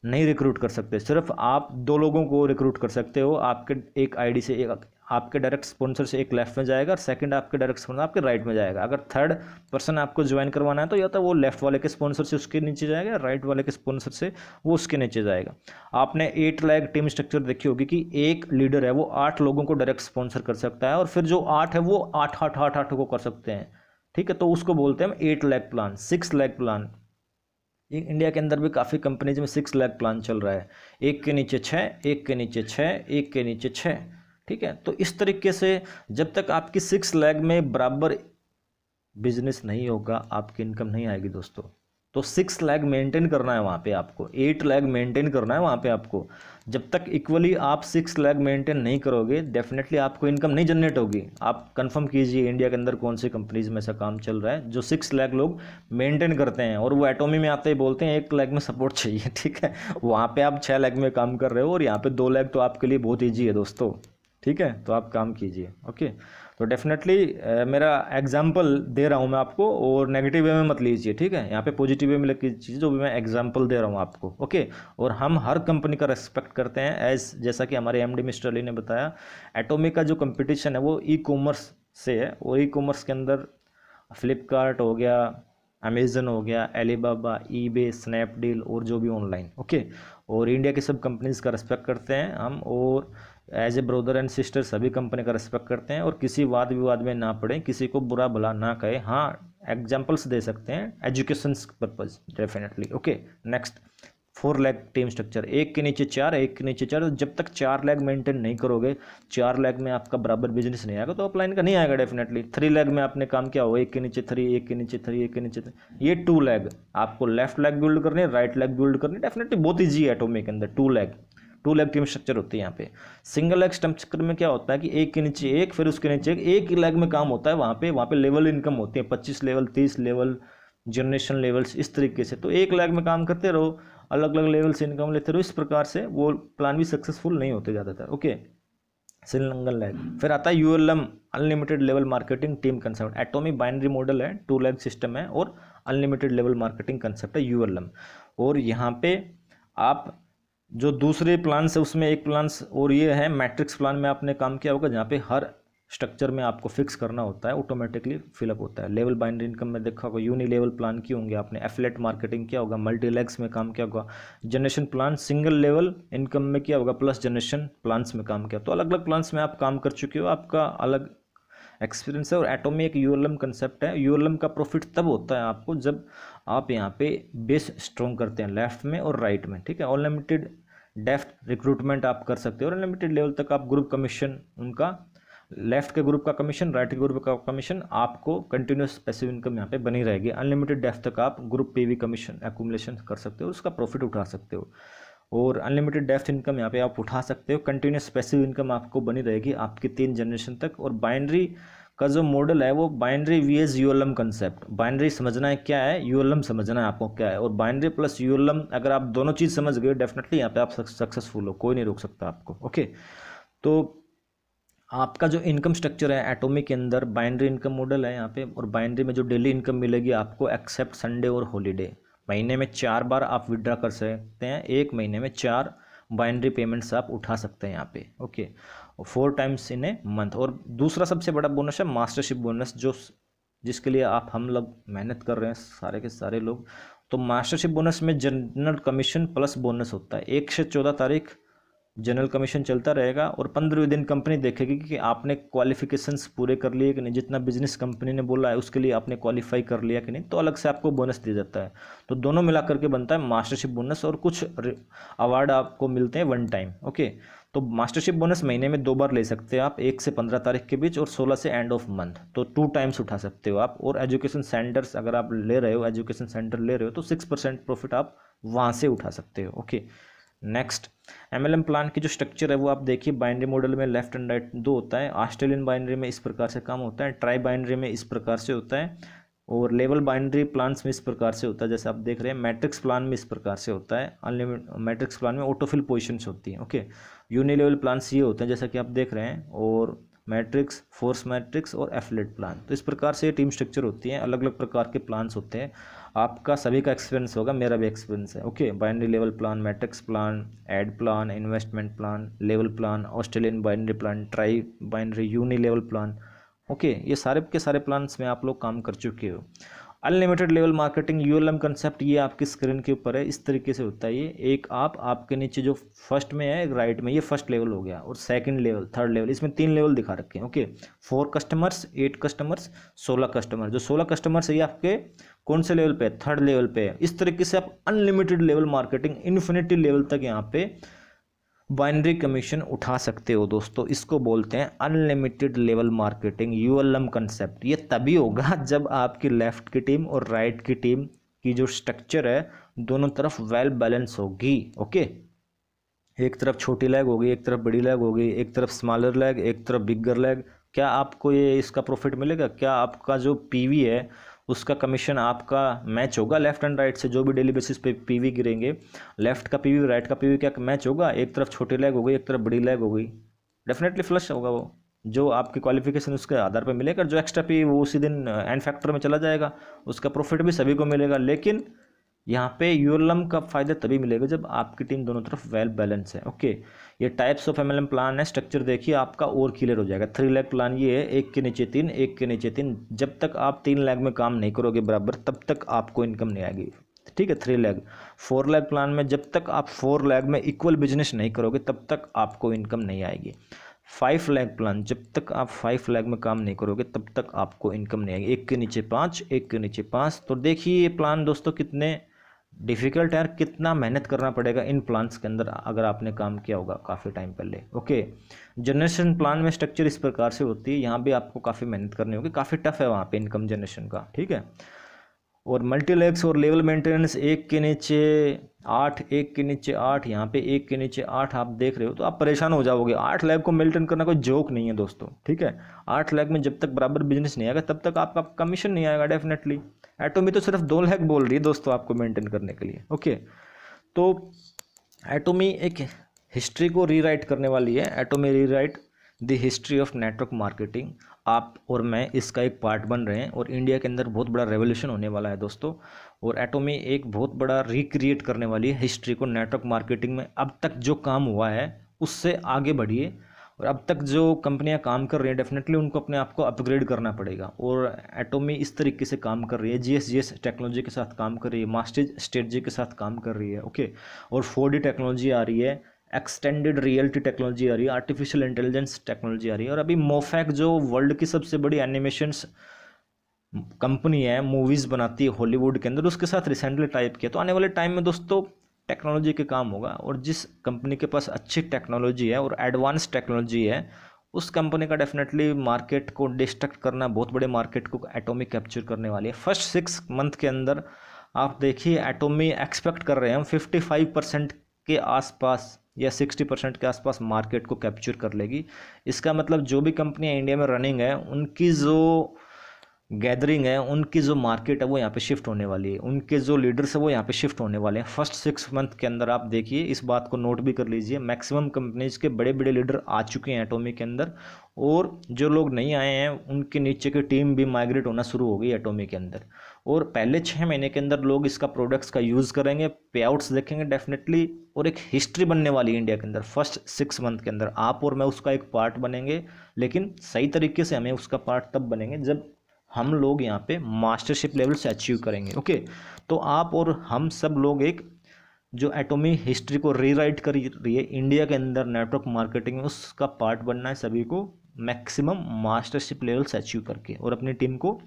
नहीं रिक्रूट कर सकते सिर्फ आप दो लोगों को रिक्रूट कर सकते हो आपके एक आईडी से एक आपके डायरेक्ट स्पॉन्सर से एक लेफ्ट में जाएगा और सेकंड आपके डायरेक्ट स्पॉन्सर आपके राइट में जाएगा अगर थर्ड पर्सन आपको ज्वाइन करवाना है तो या तो वो लेफ्ट वाले के स्पॉन्सर से उसके नीचे जाएगा राइट वाले के स्पॉन्सर से वो उसके नीचे जाएगा आपने एट लैग टीम स्ट्रक्चर देखी होगी कि एक लीडर है वो आठ लोगों को डायरेक्ट स्पॉन्सर कर सकता है और फिर जो आठ है वो आठ आठ आठ आठ को कर सकते हैं ठीक है तो उसको बोलते हैं हम eight leg plan six leg plan India के अंदर भी काफ़ी कंपनीज में सिक्स लैख प्लान चल रहा है एक के नीचे छः एक के नीचे छः एक के नीचे छः ठीक है तो इस तरीके से जब तक आपकी सिक्स लैग में बराबर बिजनेस नहीं होगा आपकी इनकम नहीं आएगी दोस्तों तो सिक्स लैग मेंटेन करना है वहाँ पे आपको एट लैग मेंटेन करना है वहाँ पे आपको जब तक इक्वली आप सिक्स लैग मेंटेन नहीं करोगे डेफिनेटली आपको इनकम नहीं जनरेट होगी आप कंफर्म कीजिए इंडिया के अंदर कौन सी कंपनीज में ऐसा काम चल रहा है जो सिक्स लैग लोग मेंटेन करते हैं और वो एटोमी में आते ही बोलते हैं एक लैग में सपोर्ट चाहिए [laughs] ठीक है वहाँ पर आप छः लैग में काम कर रहे हो और यहाँ पर दो लैग तो आपके लिए बहुत ईजी है दोस्तों ठीक है तो आप काम कीजिए ओके तो डेफिनेटली मेरा एग्जाम्पल दे रहा हूँ मैं आपको और नेगेटिव वे में मत लीजिए ठीक है यहाँ पे पॉजिटिव वे में लग लीजिए जो भी मैं एग्जाम्पल दे रहा हूँ आपको ओके और हम हर कंपनी का रेस्पेक्ट करते हैं एज जैसा कि हमारे एम डी मिस्टर अली ने बताया एटोमिक का जो कंपटीशन है वो ई e कॉमर्स से है और ई e कॉमर्स के अंदर फ्लिपकार्ट हो गया अमेजन हो गया एलीबाबा ईबे स्नैपडील और जो भी ऑनलाइन ओके और इंडिया की सब कंपनीज़ का रिस्पेक्ट करते हैं हम और as a brother and sister सभी कंपनी का रिस्पेक्ट करते हैं और किसी वाद विवाद में ना पड़े किसी को बुरा भला ना कहे हाँ एग्जाम्पल्स दे सकते हैं education purpose definitely okay next four leg team structure एक के नीचे चार एक के नीचे चार तो जब तक चार लैग मेंटेन नहीं करोगे चार लैग में आपका बराबर बिजनेस नहीं आएगा तो अपलाइन का नहीं आएगा डेफिनेटली थ्री लैग में आपने काम किया हो एक के नीचे थ्री एक के नीचे थ्री एक के नीचे थ्री ये टू लैग आपको लेफ्ट लैग बिल्ड करनी है राइट लैग बिल्ड करनी डेफिनेटली बहुत ईजी है टोमे के अंदर two leg two leg team structure होती है यहाँ पे सिंगल लेग चक्कर में क्या होता है कि एक के नीचे एक फिर उसके नीचे एक एक लेग में काम होता है वहाँ पे वहाँ पे लेवल इनकम होती है पच्चीस लेवल तीस लेवल जनरेशन लेवल्स इस तरीके से तो एक लैग में काम करते रहो अलग अलग लेवल से इनकम लेते रहो इस प्रकार से वो प्लान भी सक्सेसफुल नहीं होते ज़्यादातर ओके श्रीलंगन लैग फिर आता है U L M unlimited level marketing team concept atomic binary model है टू लैग सिस्टम है और अनलिमिटेड लेवल मार्केटिंग कंसेप्ट है यू एल एम और यहाँ पे आप जो दूसरे प्लान्स है उसमें एक प्लान्स और ये है मैट्रिक्स प्लान में आपने काम किया होगा जहाँ पे हर स्ट्रक्चर में आपको फिक्स करना होता है ऑटोमेटिकली फिलअप होता है लेवल बाइंड इनकम में देखा होगा यूनी लेवल प्लान किए होंगे आपने एफलेट मार्केटिंग किया होगा मल्टीलेक्स में काम किया होगा generation plan single level income में किया होगा प्लस जनरेशन प्लान्स में काम किया तो अलग अलग प्लान्स में आप काम कर चुके हो आपका अलग एक्सपीरियंस है और एटोमी एक यू कंसेप्ट है यू का प्रॉफिट तब होता है आपको जब आप यहाँ पे बेस स्ट्रॉन्ग करते हैं लेफ्ट में और राइट में ठीक है अनलिमिटेड डेफ्ट रिक्रूटमेंट आप कर सकते हो और अनलिमिटेड लेवल तक आप ग्रुप कमीशन उनका लेफ्ट के ग्रुप का कमीशन राइट के ग्रुप का कमीशन आपको कंटिन्यूस पैसिव इनकम यहाँ पे बनी रहेगी अनलिमिटेड डेफ तक आप ग्रुप पे भी कमीशन एकुमुलेशन कर सकते हो उसका प्रॉफिट उठा सकते हो और अनलिमिटेड डेफ इनकम यहाँ पे आप उठा सकते हो कंटिन्यूस पैसिव इनकम आपको बनी रहेगी आपके तीन जनरेशन तक और बाइनरी का जो मॉडल है वो binary V S ULM concept binary समझना है क्या है यूएलएम समझना है आपको क्या है और बाइनरी प्लस यूएलएम अगर आप दोनों चीज़ समझ गए डेफिनेटली यहाँ पे आप सक्सेसफुल हो कोई नहीं रोक सकता आपको ओके तो आपका जो इनकम स्ट्रक्चर है एटोमी के अंदर बाइंड्री इनकम मॉडल है यहाँ पे और बाइंड्री में जो डेली इनकम मिलेगी आपको एक्सेप्ट संडे और हॉलीडे महीने में चार बार आप विड्रा कर सकते हैं एक महीने में चार बाइंड्री पेमेंट्स आप उठा सकते हैं यहाँ पे okay four times in a month और दूसरा सबसे बड़ा बोनस है मास्टरशिप बोनस जो जिसके लिए आप हम लोग मेहनत कर रहे हैं सारे के सारे लोग तो मास्टरशिप बोनस में जनरल कमीशन प्लस बोनस होता है एक से चौदह तारीख जनरल कमीशन चलता रहेगा और पंद्रह दिन कंपनी देखेगी कि आपने क्वालिफिकेशंस पूरे कर लिए कि नहीं जितना बिजनेस कंपनी ने बोला है उसके लिए आपने क्वालिफाई कर लिया कि नहीं तो अलग से आपको बोनस दिया जाता है तो दोनों मिला करके बनता है मास्टरशिप बोनस और कुछ अवार्ड आपको मिलते हैं वन टाइम ओके तो मास्टरशिप बोनस महीने में दो बार ले सकते हैं आप एक से पंद्रह तारीख के बीच और सोलह से एंड ऑफ मंथ तो टू टाइम्स उठा सकते हो आप और एजुकेशन सेंटर्स अगर आप ले रहे हो एजुकेशन सेंटर ले रहे हो तो सिक्स परसेंट प्रॉफिट आप वहाँ से उठा सकते हो ओके नेक्स्ट एम प्लांट की जो स्ट्रक्चर है वो आप देखिए बाइनरी मॉडल में लेफ्ट एंड राइट दो होता है ऑस्ट्रेलियन बाइनरी में इस प्रकार से काम होता है ट्राई बाइनरी में इस प्रकार से होता है और लेवल बाइनरी प्लान्स में इस प्रकार से होता है जैसे आप देख रहे हैं मैट्रिक्स प्लान में इस प्रकार से होता है अनलिमिट मैट्रिक्स प्लान में ऑटोफिल पोजिशंस होती हैं ओके यूनि लेवल प्लान्स ये होते हैं जैसा कि आप देख रहे हैं और मैट्रिक्स फोर्स मैट्रिक्स और एफलेट प्लान तो इस प्रकार से टीम स्ट्रक्चर होती है अलग अलग प्रकार के प्लान्स होते हैं आपका सभी का एक्सपीरियंस होगा मेरा भी एक्सपीरियंस है okay binary level plan matrix plan ad plan investment plan level plan Australian binary plan tri binary unilevel plan okay ये सारे के सारे प्लान्स में आप लोग काम कर चुके हो unlimited level marketing ULM concept ये आपकी स्क्रीन के ऊपर है इस तरीके से होता है ये एक आप आपके नीचे जो फर्स्ट में है एक राइट में ये फर्स्ट लेवल हो गया और सेकंड लेवल थर्ड लेवल इसमें तीन लेवल दिखा रखे हैं okay four customers eight customers सोलह कस्टमर जो सोलह कस्टमर्स है ये आपके कौन से लेवल पे थर्ड लेवल पे है इस तरीके से आप unlimited level marketing infinity level तक यहाँ पे बाइनरी कमीशन उठा सकते हो दोस्तों इसको बोलते हैं unlimited level marketing U M concept ये तभी होगा [laughs] जब आपकी लेफ्ट की टीम और राइट की टीम की जो स्ट्रक्चर है दोनों तरफ वेल बैलेंस होगी ओके एक तरफ छोटी लैग होगी एक तरफ बड़ी लैग होगी एक तरफ स्मॉलर लैग एक तरफ बिगर लैग क्या आपको ये इसका प्रॉफिट मिलेगा क्या आपका जो पीवी है उसका कमीशन आपका मैच होगा लेफ्ट एंड राइट से जो भी डेली बेसिस पे पीवी गिरेंगे लेफ्ट का पीवी राइट का पीवी क्या मैच होगा एक तरफ छोटी लैग हो गई एक तरफ बड़ी लैग हो गई डेफिनेटली फ्लश होगा वो जो आपकी क्वालिफिकेशन उसके आधार पर मिलेगा जो एक्स्ट्रा पी वो उसी दिन एंड uh, फैक्टर में चला जाएगा उसका प्रॉफिट भी सभी को मिलेगा लेकिन यहाँ पे यूरलम का फायदा तभी मिलेगा जब आपकी टीम दोनों तरफ वेल बैलेंस है ओके ये टाइप्स ऑफ एमएलएम प्लान है स्ट्रक्चर देखिए आपका और क्लियर हो जाएगा थ्री लेग प्लान ये है एक के नीचे तीन एक के नीचे तीन जब तक आप तीन लैग में काम नहीं करोगे बराबर तब तक आपको इनकम नहीं आएगी ठीक है three leg four leg plan में जब तक आप फोर लैग में इक्वल बिजनेस नहीं करोगे तब तक आपको इनकम नहीं आएगी फाइव लैग प्लान जब तक आप फाइव लैग में काम नहीं करोगे तब तक आपको इनकम नहीं आएगी एक के नीचे पाँच एक के नीचे पाँच तो देखिए ये प्लान दोस्तों कितने डिफ़िकल्ट है कितना मेहनत करना पड़ेगा इन प्लान्स के अंदर अगर आपने काम किया होगा काफ़ी टाइम पहले ओके जनरेशन प्लान में स्ट्रक्चर इस प्रकार से होती है यहाँ भी आपको काफ़ी मेहनत करनी होगी काफ़ी टफ है वहाँ पे इनकम जनरेशन का ठीक है और मल्टी लेग्स और लेवल मेंटेनेंस एक के नीचे आठ एक के नीचे आठ यहाँ पे एक के नीचे आठ आप देख रहे हो तो आप परेशान हो जाओगे आठ लैब को मेल्टन करना कोई जोक नहीं है दोस्तों ठीक है आठ लैब में जब तक बराबर बिजनेस नहीं आएगा तब तक आपका कमीशन नहीं आएगा डेफिनेटली एटोमी तो सिर्फ दो लैब बोल रही है दोस्तों आपको मेंटेन करने के लिए ओके तो एटोमी एक हिस्ट्री को रीराइट करने वाली है Atomy rewrite the history of network marketing आप और मैं इसका एक पार्ट बन रहे हैं और इंडिया के अंदर बहुत बड़ा रेवोल्यूशन होने वाला है दोस्तों और एटोमी एक बहुत बड़ा रिक्रिएट करने वाली है हिस्ट्री को नेटवर्क मार्केटिंग में अब तक जो काम हुआ है उससे आगे बढ़िए और अब तक जो कंपनियां काम कर रही हैं डेफिनेटली उनको अपने आप को अपग्रेड करना पड़ेगा और एटोमी इस तरीके से काम कर रही है G S G S technology के साथ काम कर रही है मास्टेज स्ट्रेटजी के साथ काम कर रही है ओके और फोर टेक्नोलॉजी आ रही है एक्सटेंडेड रियलिटी टेक्नोलॉजी आ रही है आर्टिफिशियल इंटेलिजेंस टेक्नोलॉजी आ रही है और अभी मोफैक जो वर्ल्ड की सबसे बड़ी एनिमेशंस कंपनी है मूवीज़ बनाती है हॉलीवुड के अंदर उसके साथ रिसेंटली टाइप किया तो आने वाले टाइम में दोस्तों टेक्नोलॉजी के काम होगा और जिस कंपनी के पास अच्छी टेक्नोलॉजी है और एडवांस टेक्नोलॉजी है उस कंपनी का डेफिनेटली मार्केट को डिस्ट्रक्ट करना बहुत बड़े मार्केट को एटोमी कैप्चर करने वाली है फर्स्ट सिक्स मंथ के अंदर आप देखिए एटोमी एक्सपेक्ट कर रहे हैं हम फिफ्टी फाइव परसेंट के आसपास या सिक्सटी परसेंट के आसपास मार्केट को कैप्चर कर लेगी इसका मतलब जो भी कंपनियाँ इंडिया में रनिंग है उनकी जो गैदरिंग है उनकी जो मार्केट है वो यहाँ पे शिफ्ट होने वाली है उनके जो लीडर्स है वो यहाँ पे शिफ्ट होने वाले हैं फर्स्ट सिक्स मंथ के अंदर आप देखिए इस बात को नोट भी कर लीजिए मैक्सिमम कंपनीज के बड़े बड़े लीडर आ चुके हैं एटोमी के अंदर और जो लोग नहीं आए हैं उनके नीचे की टीम भी माइग्रेट होना शुरू हो गई एटोमी के अंदर और पहले छः महीने के अंदर लोग इसका प्रोडक्ट्स का यूज़ करेंगे पे आउट्स देखेंगे डेफिनेटली और एक हिस्ट्री बनने वाली है इंडिया के अंदर फर्स्ट सिक्स मंथ के अंदर आप और मैं उसका एक पार्ट बनेंगे लेकिन सही तरीके से हमें उसका पार्ट तब बनेंगे जब हम लोग यहाँ पे मास्टरशिप लेवल से अचीव करेंगे ओके तो आप और हम सब लोग एक जो एटॉमी हिस्ट्री को रीराइट कर रही है इंडिया के अंदर नेटवर्क मार्केटिंग में उसका पार्ट बनना है सभी को मैक्सिमम मास्टरशिप लेवल से अचीव करके और अपनी टीम को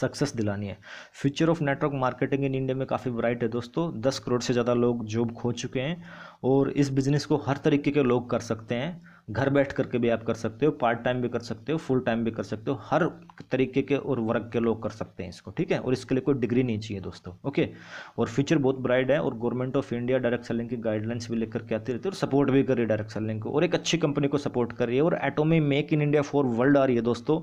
सक्सेस दिलानी है future of network marketing in India में काफ़ी ब्राइट है दोस्तों दस करोड़ से ज़्यादा लोग जॉब खो चुके हैं और इस बिज़नेस को हर तरीके के लोग कर सकते हैं घर बैठ करके भी आप कर सकते हो पार्ट टाइम भी कर सकते हो फुल टाइम भी कर सकते हो हर तरीके के और वर्ग के लोग कर सकते हैं इसको ठीक है और इसके लिए कोई डिग्री नहीं चाहिए दोस्तों ओके और फ्यूचर बहुत ब्राइट है और government of India direct selling की गाइडलाइंस भी लेकर के आती रहती है और सपोर्ट भी कर रही है डायरेक्ट सेलिंग को और एक अच्छी कंपनी को सपोर्ट कर रही है और Atomy make in India for world आ रही है दोस्तों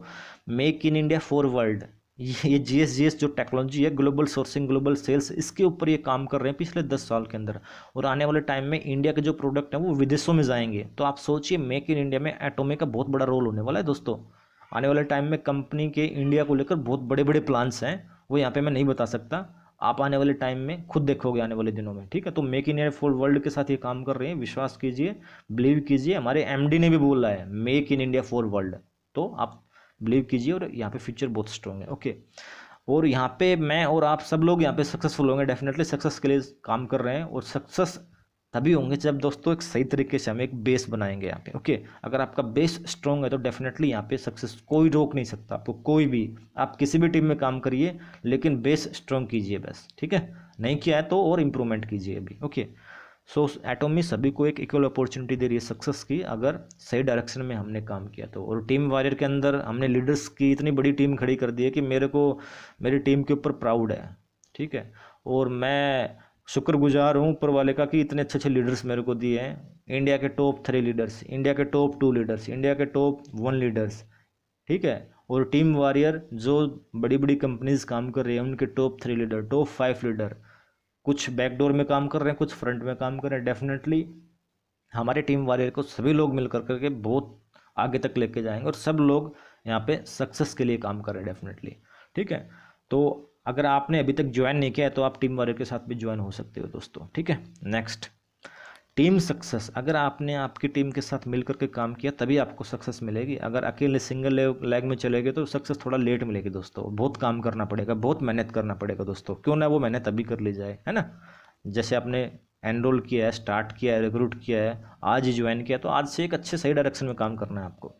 make in India for world ये जी एस जी एस जो टेक्नोलॉजी है ग्लोबल सोर्सिंग ग्लोबल सेल्स इसके ऊपर ये काम कर रहे हैं पिछले दस साल के अंदर और आने वाले टाइम में इंडिया के जो प्रोडक्ट हैं वो विदेशों में जाएंगे तो आप सोचिए मेक इन इंडिया में एटोमे का बहुत बड़ा रोल होने वाला है दोस्तों आने वाले टाइम में कंपनी के इंडिया को लेकर बहुत बड़े बड़े प्लान्स हैं वो यहाँ पर मैं नहीं बता सकता आप आने वाले टाइम में खुद देखोगे आने वाले दिनों में ठीक है तो make in India for world के साथ ये काम कर रहे हैं विश्वास कीजिए बिलीव कीजिए हमारे एमडी ने भी बोला है make in India for world तो आप बिलीव कीजिए और यहाँ पे फ्यूचर बहुत स्ट्रॉन्ग है ओके और यहाँ पे मैं और आप सब लोग यहाँ पे सक्सेसफुल होंगे डेफिनेटली सक्सेस के लिए काम कर रहे हैं और सक्सेस तभी होंगे जब दोस्तों एक सही तरीके से हम एक बेस बनाएंगे यहाँ पे ओके अगर आपका बेस स्ट्रॉन्ग है तो डेफिनेटली यहाँ पे सक्सेस कोई रोक नहीं सकता आपको कोई भी आप किसी भी टीम में काम करिए लेकिन बेस स्ट्रॉन्ग कीजिए बस ठीक है नहीं किया है तो और इम्प्रूवमेंट कीजिए अभी ओके सो so, उस एटम में सभी को एक इक्वल अपॉर्चुनिटी दे रही है सक्सेस की अगर सही डायरेक्शन में हमने काम किया तो और टीम वारियर के अंदर हमने लीडर्स की इतनी बड़ी टीम खड़ी कर दी है कि मेरे को मेरी टीम के ऊपर प्राउड है ठीक है और मैं शुक्रगुजार हूँ ऊपर वाले का कि इतने अच्छे अच्छे लीडर्स मेरे को दिए हैं इंडिया के टॉप थ्री लीडर्स इंडिया के टॉप टू लीडर्स इंडिया के टॉप वन लीडर्स ठीक है और टीम वारियर जो बड़ी बड़ी कंपनीज काम कर रही है उनके top three leader top five leader कुछ बैकडोर में काम कर रहे हैं कुछ फ्रंट में काम कर रहे हैं डेफिनेटली हमारे टीम वाले को सभी लोग मिलकर करके बहुत आगे तक लेके जाएंगे और सब लोग यहाँ पे सक्सेस के लिए काम कर रहे हैं डेफिनेटली ठीक है तो अगर आपने अभी तक ज्वाइन नहीं किया है तो आप टीम वाले के साथ भी ज्वाइन हो सकते हो दोस्तों ठीक है नेक्स्ट टीम सक्सेस अगर आपने आपकी टीम के साथ मिलकर के काम किया तभी आपको सक्सेस मिलेगी अगर अकेले सिंगल लेग में चले गए तो सक्सेस थोड़ा लेट मिलेगी दोस्तों बहुत काम करना पड़ेगा बहुत मेहनत करना पड़ेगा दोस्तों क्यों ना वो मेहनत अभी कर ली जाए है ना जैसे आपने एनरोल किया है स्टार्ट किया है रिक्रूट किया है आज ही ज्वाइन किया तो आज से एक अच्छे सही डायरेक्शन में काम करना है आपको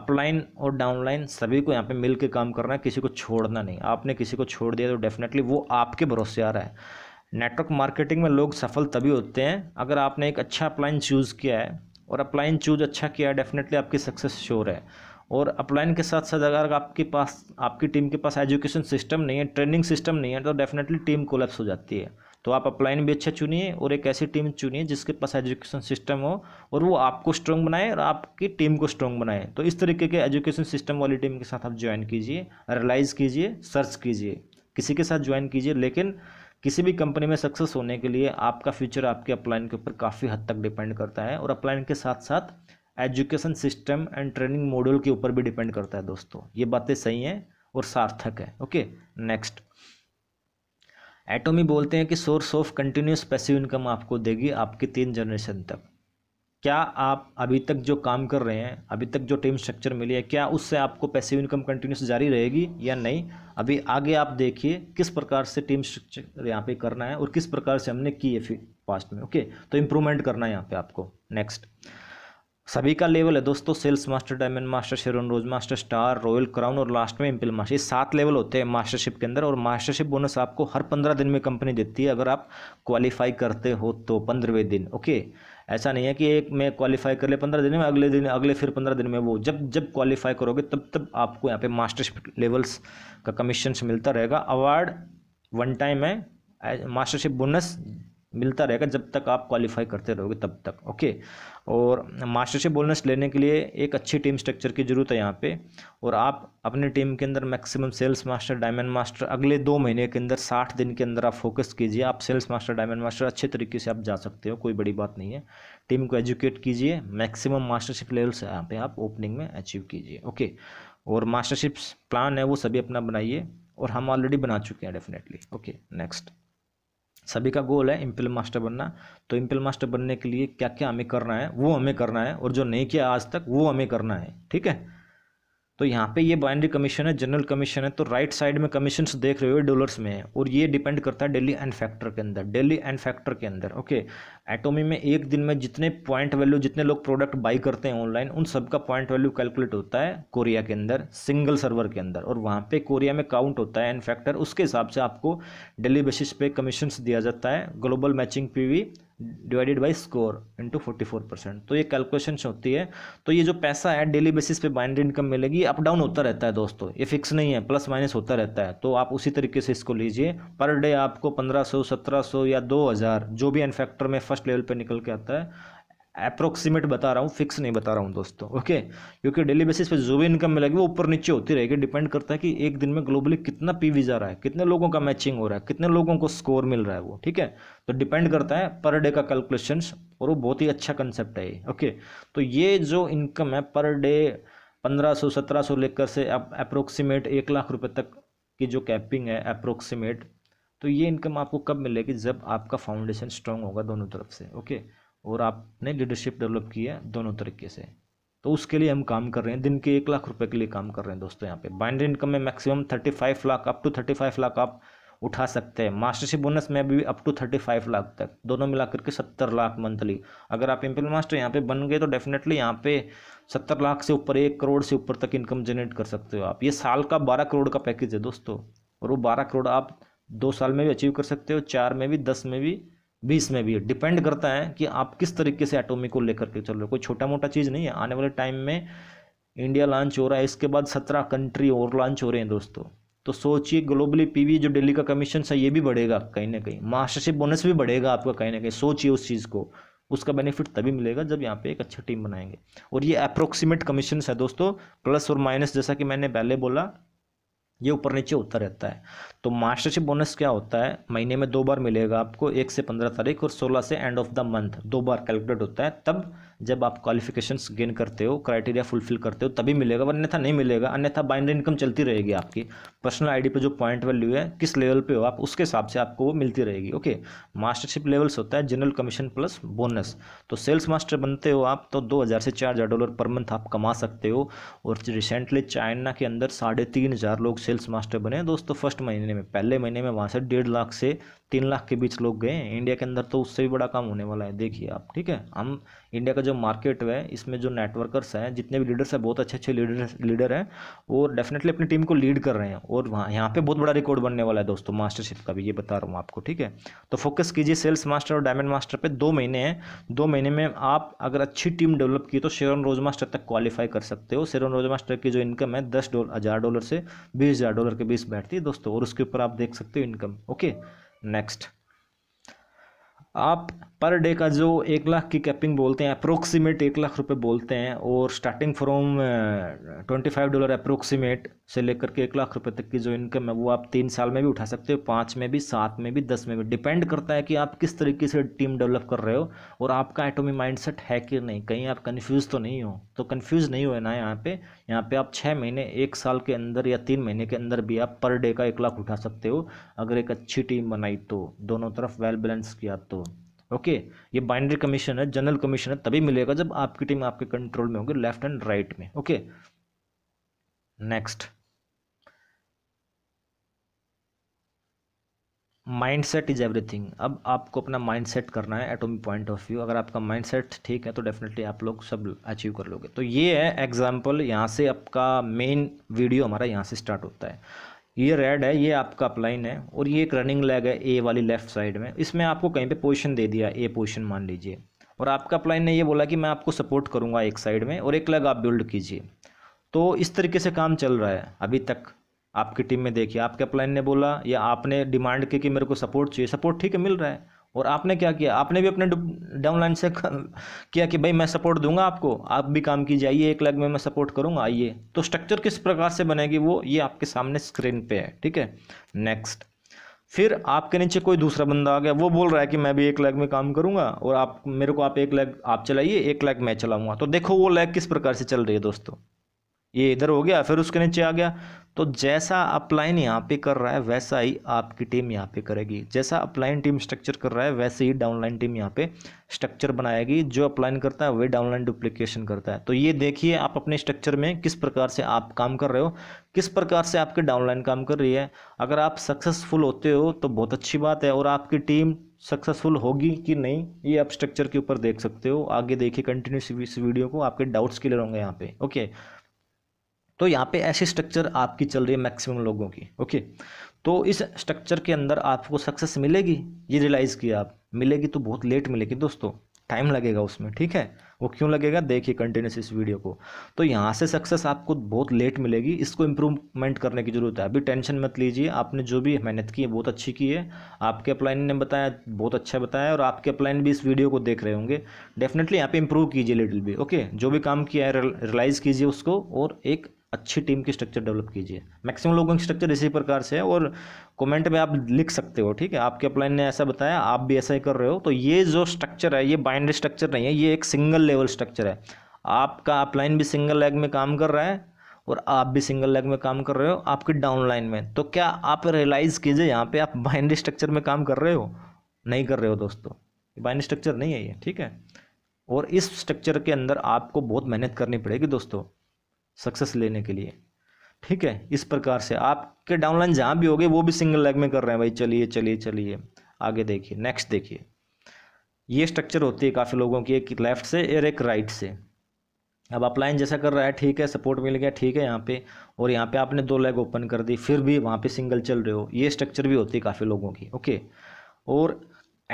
अपलाइन और डाउनलाइन सभी को यहाँ पे मिलके काम करना है किसी को छोड़ना नहीं आपने किसी को छोड़ दिया तो डेफिनेटली वो आपके भरोसे आ रहा है नेटवर्क मार्केटिंग में लोग सफल तभी होते हैं अगर आपने एक अच्छा अपलाइन चूज़ किया है और अपलाइन चूज़ अच्छा किया है डेफिनेटली आपकी सक्सेस श्योर है और अपलाइन के साथ साथ अगर आपके पास आपकी टीम के पास एजुकेशन सिस्टम नहीं है ट्रेनिंग सिस्टम नहीं है तो डेफिनेटली टीम कोलेप्स हो जाती है तो आप अपलाइन भी अच्छा चुनिए और एक ऐसी टीम चुनिए जिसके पास एजुकेशन सिस्टम हो और वो आपको स्ट्रॉन्ग बनाए और आपकी टीम को स्ट्रॉन्ग बनाए तो इस तरीके के एजुकेशन सिस्टम वाली टीम के साथ आप ज्वाइन कीजिए रिलाइज़ कीजिए सर्च कीजिए किसी के साथ ज्वाइन कीजिए लेकिन किसी भी कंपनी में सक्सेस होने के लिए आपका फ्यूचर आपके अपलाइन के ऊपर काफ़ी हद तक डिपेंड करता है और अपलाइन के साथ साथ education system and training module के ऊपर भी डिपेंड करता है दोस्तों ये बातें सही हैं और सार्थक है ओके नेक्स्ट एटोमी बोलते हैं कि source of continuous passive income आपको देगी आपके तीन जनरेशन तक क्या आप अभी तक जो काम कर रहे हैं अभी तक जो टीम स्ट्रक्चर मिली है क्या उससे आपको पैसे इनकम कंटिन्यूस जारी रहेगी या नहीं अभी आगे आप देखिए किस प्रकार से टीम स्ट्रक्चर यहाँ पे करना है और किस प्रकार से हमने की है फिर पास्ट में ओके तो इम्प्रूवमेंट करना है यहाँ पे आपको नेक्स्ट सभी का लेवल है दोस्तों sales master diamond master Sharon रोज मास्टर स्टार रॉयल क्राउन और लास्ट में इम्पिल मास्टर ये सात लेवल होते हैं मास्टरशिप के अंदर और मास्टरशिप बोनस आपको हर पंद्रह दिन में कंपनी देती है अगर आप क्वालिफाई करते हो तो पंद्रहवें दिन ओके ऐसा नहीं है कि एक में क्वालिफाई कर ले पंद्रह दिन में अगले दिन अगले फिर पंद्रह दिन में वो जब जब क्वालिफाई करोगे तब तब आपको यहाँ पे मास्टरशिप लेवल्स का कमीशन मिलता रहेगा अवार्ड वन टाइम है मास्टरशिप बोनस मिलता रहेगा जब तक आप क्वालिफाई करते रहोगे तब तक ओके और मास्टरशिप बोनस लेने के लिए एक अच्छी टीम स्ट्रक्चर की ज़रूरत है यहाँ पे और आप अपने टीम के अंदर maximum sales master diamond master अगले दो महीने के अंदर साठ दिन के अंदर आप फोकस कीजिए आप सेल्स मास्टर डायमंड मास्टर अच्छे तरीके से आप जा सकते हो कोई बड़ी बात नहीं है टीम को एजुकेट कीजिए मैक्सिमम मास्टरशिप लेवल्स यहाँ पे आप ओपनिंग में अचीव कीजिए ओके और मास्टरशिप प्लान है वो सभी अपना बनाइए और हम ऑलरेडी बना चुके हैं डेफिनेटली ओके नेक्स्ट सभी का गोल है इम्पिल मास्टर बनना तो इम्पिल मास्टर बनने के लिए क्या क्या हमें करना है वो हमें करना है और जो नहीं किया आज तक वो हमें करना है ठीक है तो यहाँ पे ये बाइनरी कमीशन है जनरल कमीशन है तो राइट साइड में कमीशन देख रहे हो डॉलर्स में है और ये डिपेंड करता है डेली एंड फैक्टर के अंदर डेली एंड फैक्टर के अंदर ओके एटोमी में एक दिन में जितने पॉइंट वैल्यू जितने लोग प्रोडक्ट बाई करते हैं ऑनलाइन उन सबका पॉइंट वैल्यू कैलकुलेट होता है कोरिया के अंदर सिंगल सर्वर के अंदर और वहाँ पर कोरिया में काउंट होता है एंड फैक्टर उसके हिसाब से आपको डेली बेसिस पे कमीशन दिया जाता है global matching P divided by score into forty four percent तो ये कैलकुलेशन होती है तो ये जो पैसा है डेली बेसिस पे बाइंड इनकम मिलेगी अप डाउन होता रहता है दोस्तों ये फिक्स नहीं है प्लस माइनस होता रहता है तो आप उसी तरीके से इसको लीजिए पर डे आपको पंद्रह सौ सत्रह सौ या दो हज़ार जो भी एन फैक्टर में फर्स्ट लेवल पर निकल के आता है अप्रोक्सीमेट बता रहा हूँ फिक्स नहीं बता रहा हूँ दोस्तों ओके क्योंकि डेली बेसिस पे जो भी इनकम मिलेगी वो ऊपर नीचे होती रहेगी डिपेंड करता है कि एक दिन में ग्लोबली कितना पीवी जा रहा है कितने लोगों का मैचिंग हो रहा है कितने लोगों को स्कोर मिल रहा है वो ठीक है तो डिपेंड करता है पर डे का कैलकुलेशन और वो बहुत ही अच्छा कंसेप्ट है ये ओके तो ये जो इनकम है पर डे पंद्रह सौ सत्रह सौ लेकर से आप अप्रोक्सीमेट एक लाख रुपये तक की जो कैपिंग है अप्रोक्सीमेट तो ये इनकम आपको कब मिलेगी जब आपका फाउंडेशन स्ट्रांग होगा दोनों तरफ से ओके और आपने लीडरशिप डेवलप की है दोनों तरीके से तो उसके लिए हम काम कर रहे हैं दिन के एक लाख रुपए के लिए काम कर रहे हैं दोस्तों यहाँ पे बाइंड इनकम में maximum thirty five lakh up to thirty five lakh आप उठा सकते हैं मास्टरशिप बोनस में भी up to thirty five lakh तक दोनों मिला करके सत्तर लाख मंथली अगर आप एम्पल मास्टर यहाँ पे बन गए तो डेफिनेटली यहाँ पे सत्तर लाख से ऊपर एक करोड़ से ऊपर तक इनकम जनरेट कर सकते हो आप ये साल का बारह करोड़ का पैकेज है दोस्तों और वो बारह करोड़ आप दो साल में भी अचीव कर सकते हो चार में भी दस में भी बीस में भी डिपेंड करता है कि आप किस तरीके से एटोमी को लेकर के चल रहे हो कोई छोटा मोटा चीज़ नहीं है आने वाले टाइम में इंडिया लॉन्च हो रहा है इसके बाद सत्रह कंट्री और लॉन्च हो रहे हैं दोस्तों तो सोचिए ग्लोबली पीवी जो दिल्ली का कमीशन है ये भी बढ़ेगा कहीं ना कहीं मास्टरशिप बोनस भी बढ़ेगा आपका कहीं ना कहीं सोचिए उस चीज़ को उसका बेनिफिट तभी मिलेगा जब यहाँ पे एक अच्छी टीम बनाएंगे और ये अप्रोक्सीमेट कमीशन है दोस्तों प्लस और माइनस जैसा कि मैंने पहले बोला ये ऊपर नीचे होता रहता है तो मास्टरशिप बोनस क्या होता है महीने में दो बार मिलेगा आपको एक से पंद्रह तारीख और सोलह से एंड ऑफ द मंथ दो बार कैलकुलेट होता है तब जब आप क्वालिफिकेशंस गेन करते हो क्राइटेरिया फुलफिल करते हो तभी मिलेगा अन्यथा नहीं मिलेगा अन्यथा बाइनरी इनकम चलती रहेगी आपकी पर्सनल आईडी पे जो पॉइंट वैल्यू है किस लेवल पे हो आप उसके हिसाब से आपको वो मिलती रहेगी ओके मास्टरशिप लेवल्स होता है जनरल कमीशन प्लस बोनस तो सेल्स मास्टर बनते हो आप तो दो हज़ार से चार हज़ार डॉलर पर मंथ आप कमा सकते हो और रिसेंटली चाइना के अंदर साढ़े तीन हज़ार लोग सेल्स मास्टर बने दोस्तों फर्स्ट महीने में पहले महीने में वहाँ से डेढ़ लाख से तीन लाख के बीच लोग गए इंडिया के अंदर तो उससे भी बड़ा काम होने वाला है देखिए आप ठीक है हम इंडिया का जो मार्केट है इसमें जो नेटवर्कर्स हैं जितने भी लीडर्स हैं बहुत अच्छे अच्छे लीडर लीडर हैं वो डेफिनेटली अपनी टीम को लीड कर रहे हैं और वहाँ यहाँ पे बहुत बड़ा रिकॉर्ड बनने वाला है दोस्तों मास्टरशिप का भी ये बता रहा हूँ आपको ठीक है तो फोकस कीजिए सेल्स मास्टर और डायमंड मास्टर पर दो महीने हैं दो महीने में आप अगर अच्छी टीम डेवलप की तो शेरन रोज मास्टर तक क्वालिफाई कर सकते हो शेरन रोज मास्टर की जो इनकम है दस हज़ार डॉलर से बीस हज़ार डॉलर के बीच बैठती है दोस्तों और उसके ऊपर आप देख सकते हो इनकम ओके नेक्स्ट आप पर डे का जो एक लाख की कैपिंग बोलते हैं अप्रोक्सीमेट एक लाख रुपए बोलते हैं और starting from twenty five dollar approximate से लेकर के एक लाख रुपए तक की जो इनकम है वो आप तीन साल में भी उठा सकते हो पाँच में भी सात में भी दस में भी डिपेंड करता है कि आप किस तरीके से टीम डेवलप कर रहे हो और आपका एटोमी माइंड है कि नहीं कहीं आप कन्फ्यूज़ तो नहीं हो तो कन्फ्यूज़ नहीं हो ना यहाँ पर यहाँ पे आप छः महीने एक साल के अंदर या तीन महीने के अंदर भी आप पर डे का एक लाख उठा सकते हो अगर एक अच्छी टीम बनाई तो दोनों तरफ वेल बैलेंस किया तो ओके ये बाइंड्री कमीशन है जनरल कमीशन है तभी मिलेगा जब आपकी टीम आपके कंट्रोल में होगी लेफ्ट एंड राइट में okay next mindset is everything अब आपको अपना माइंड सेट करना है एटोमिक पॉइंट ऑफ व्यू अगर आपका माइंड सेट ठीक है तो डेफिनेटली आप लोग सब अचीव कर लोगे तो ये है एग्जाम्पल यहाँ से आपका मेन वीडियो हमारा यहाँ से स्टार्ट होता है ये रेड है ये आपका अपलाइन है और ये एक रनिंग लेग है ए वाली लेफ्ट साइड में इसमें आपको कहीं पर पोजिशन दे दिया ए पोजिशन मान लीजिए और आपका अपलाइन ने यह बोला कि मैं आपको सपोर्ट करूँगा एक साइड में और एक लेग आप बिल्ड कीजिए तो इस तरीके से काम चल रहा है अभी तक आपकी टीम में देखिए आपके अपलाइन ने बोला या आपने डिमांड की कि मेरे को सपोर्ट चाहिए सपोर्ट ठीक है मिल रहा है और आपने क्या किया आपने भी अपने डाउनलाइन से किया कि भाई मैं सपोर्ट दूंगा आपको आप भी काम की जाइए एक लाख में मैं सपोर्ट करूंगा आइए तो स्ट्रक्चर किस प्रकार से बनेगी वो ये आपके सामने स्क्रीन पे है ठीक है नेक्स्ट फिर आपके नीचे कोई दूसरा बंदा आ गया वो बोल रहा है कि मैं भी एक लैग में काम करूंगा और आप मेरे को आप एक लैग आप चलाइए एक लैग मैं चलाऊंगा तो देखो वो लैग किस प्रकार से चल रही है दोस्तों ये इधर हो गया फिर उसके नीचे आ गया तो जैसा अपलाइन यहाँ पे कर रहा है वैसा ही आपकी टीम यहाँ पे करेगी जैसा अपलाइन टीम स्ट्रक्चर कर रहा है वैसे ही डाउनलाइन टीम यहाँ पे स्ट्रक्चर बनाएगी जो अपलाइन करता है वही डाउनलाइन डुप्लीकेशन करता है तो ये देखिए आप अपने स्ट्रक्चर में किस प्रकार से आप काम कर रहे हो किस प्रकार से आपकी डाउनलाइन काम कर रही है अगर आप सक्सेसफुल होते हो तो बहुत अच्छी बात है और आपकी टीम सक्सेसफुल होगी कि नहीं ये आप स्ट्रक्चर के ऊपर देख सकते हो आगे देखिए कंटिन्यूस इस वीडियो को आपके डाउट्स क्लियर होंगे यहाँ पे ओके तो यहाँ पे ऐसी स्ट्रक्चर आपकी चल रही है मैक्सिमम लोगों की ओके तो इस स्ट्रक्चर के अंदर आपको सक्सेस मिलेगी ये रियलाइज़ किया आप मिलेगी तो बहुत लेट मिलेगी दोस्तों टाइम लगेगा उसमें ठीक है वो क्यों लगेगा देखिए कंटिन्यूस इस वीडियो को तो यहाँ से सक्सेस आपको बहुत लेट मिलेगी इसको इम्प्रूवमेंट करने की ज़रूरत है अभी टेंशन मत लीजिए आपने जो भी मेहनत की है बहुत अच्छी की है आपके अपलाइन ने बताया बहुत अच्छा बताया और आपके अपलाइन भी इस वीडियो को देख रहे होंगे डेफिनेटली यहाँ पर इम्प्रूव कीजिए लिटिल भी ओके जो भी काम किया है रियलाइज़ कीजिए उसको और एक अच्छी टीम की स्ट्रक्चर डेवलप कीजिए मैक्सिमम लोगों की स्ट्रक्चर इसी प्रकार से है और कमेंट में आप लिख सकते हो ठीक है आपके अपलाइन ने ऐसा बताया आप भी ऐसा ही कर रहे हो तो ये जो स्ट्रक्चर है ये बाइंड स्ट्रक्चर नहीं है ये एक सिंगल लेवल स्ट्रक्चर है आपका अपलाइन भी सिंगल लेग में काम कर रहा है और आप भी सिंगल लेग में काम कर रहे हो आपकी लाइन में तो क्या आप रियलाइज़ कीजिए यहाँ पर आप बाइंड स्ट्रक्चर में काम कर रहे हो नहीं कर रहे हो दोस्तों बाइंड स्ट्रक्चर नहीं है ये ठीक है और इस स्ट्रक्चर के अंदर आपको बहुत मेहनत करनी पड़ेगी दोस्तों सक्सेस लेने के लिए ठीक है इस प्रकार से आपके डाउनलाइन जहाँ भी हो गए वो भी सिंगल लेग में कर रहे हैं भाई चलिए चलिए चलिए आगे देखिए नेक्स्ट देखिए ये स्ट्रक्चर होती है काफ़ी लोगों की एक लेफ्ट से और एक राइट से अब आप लाइन जैसा कर रहा है ठीक है सपोर्ट मिल गया ठीक है यहाँ पे और यहाँ पे आपने दो लेग ओपन कर दी फिर भी वहाँ पे सिंगल चल रहे हो ये स्ट्रक्चर भी होती है काफ़ी लोगों की ओके और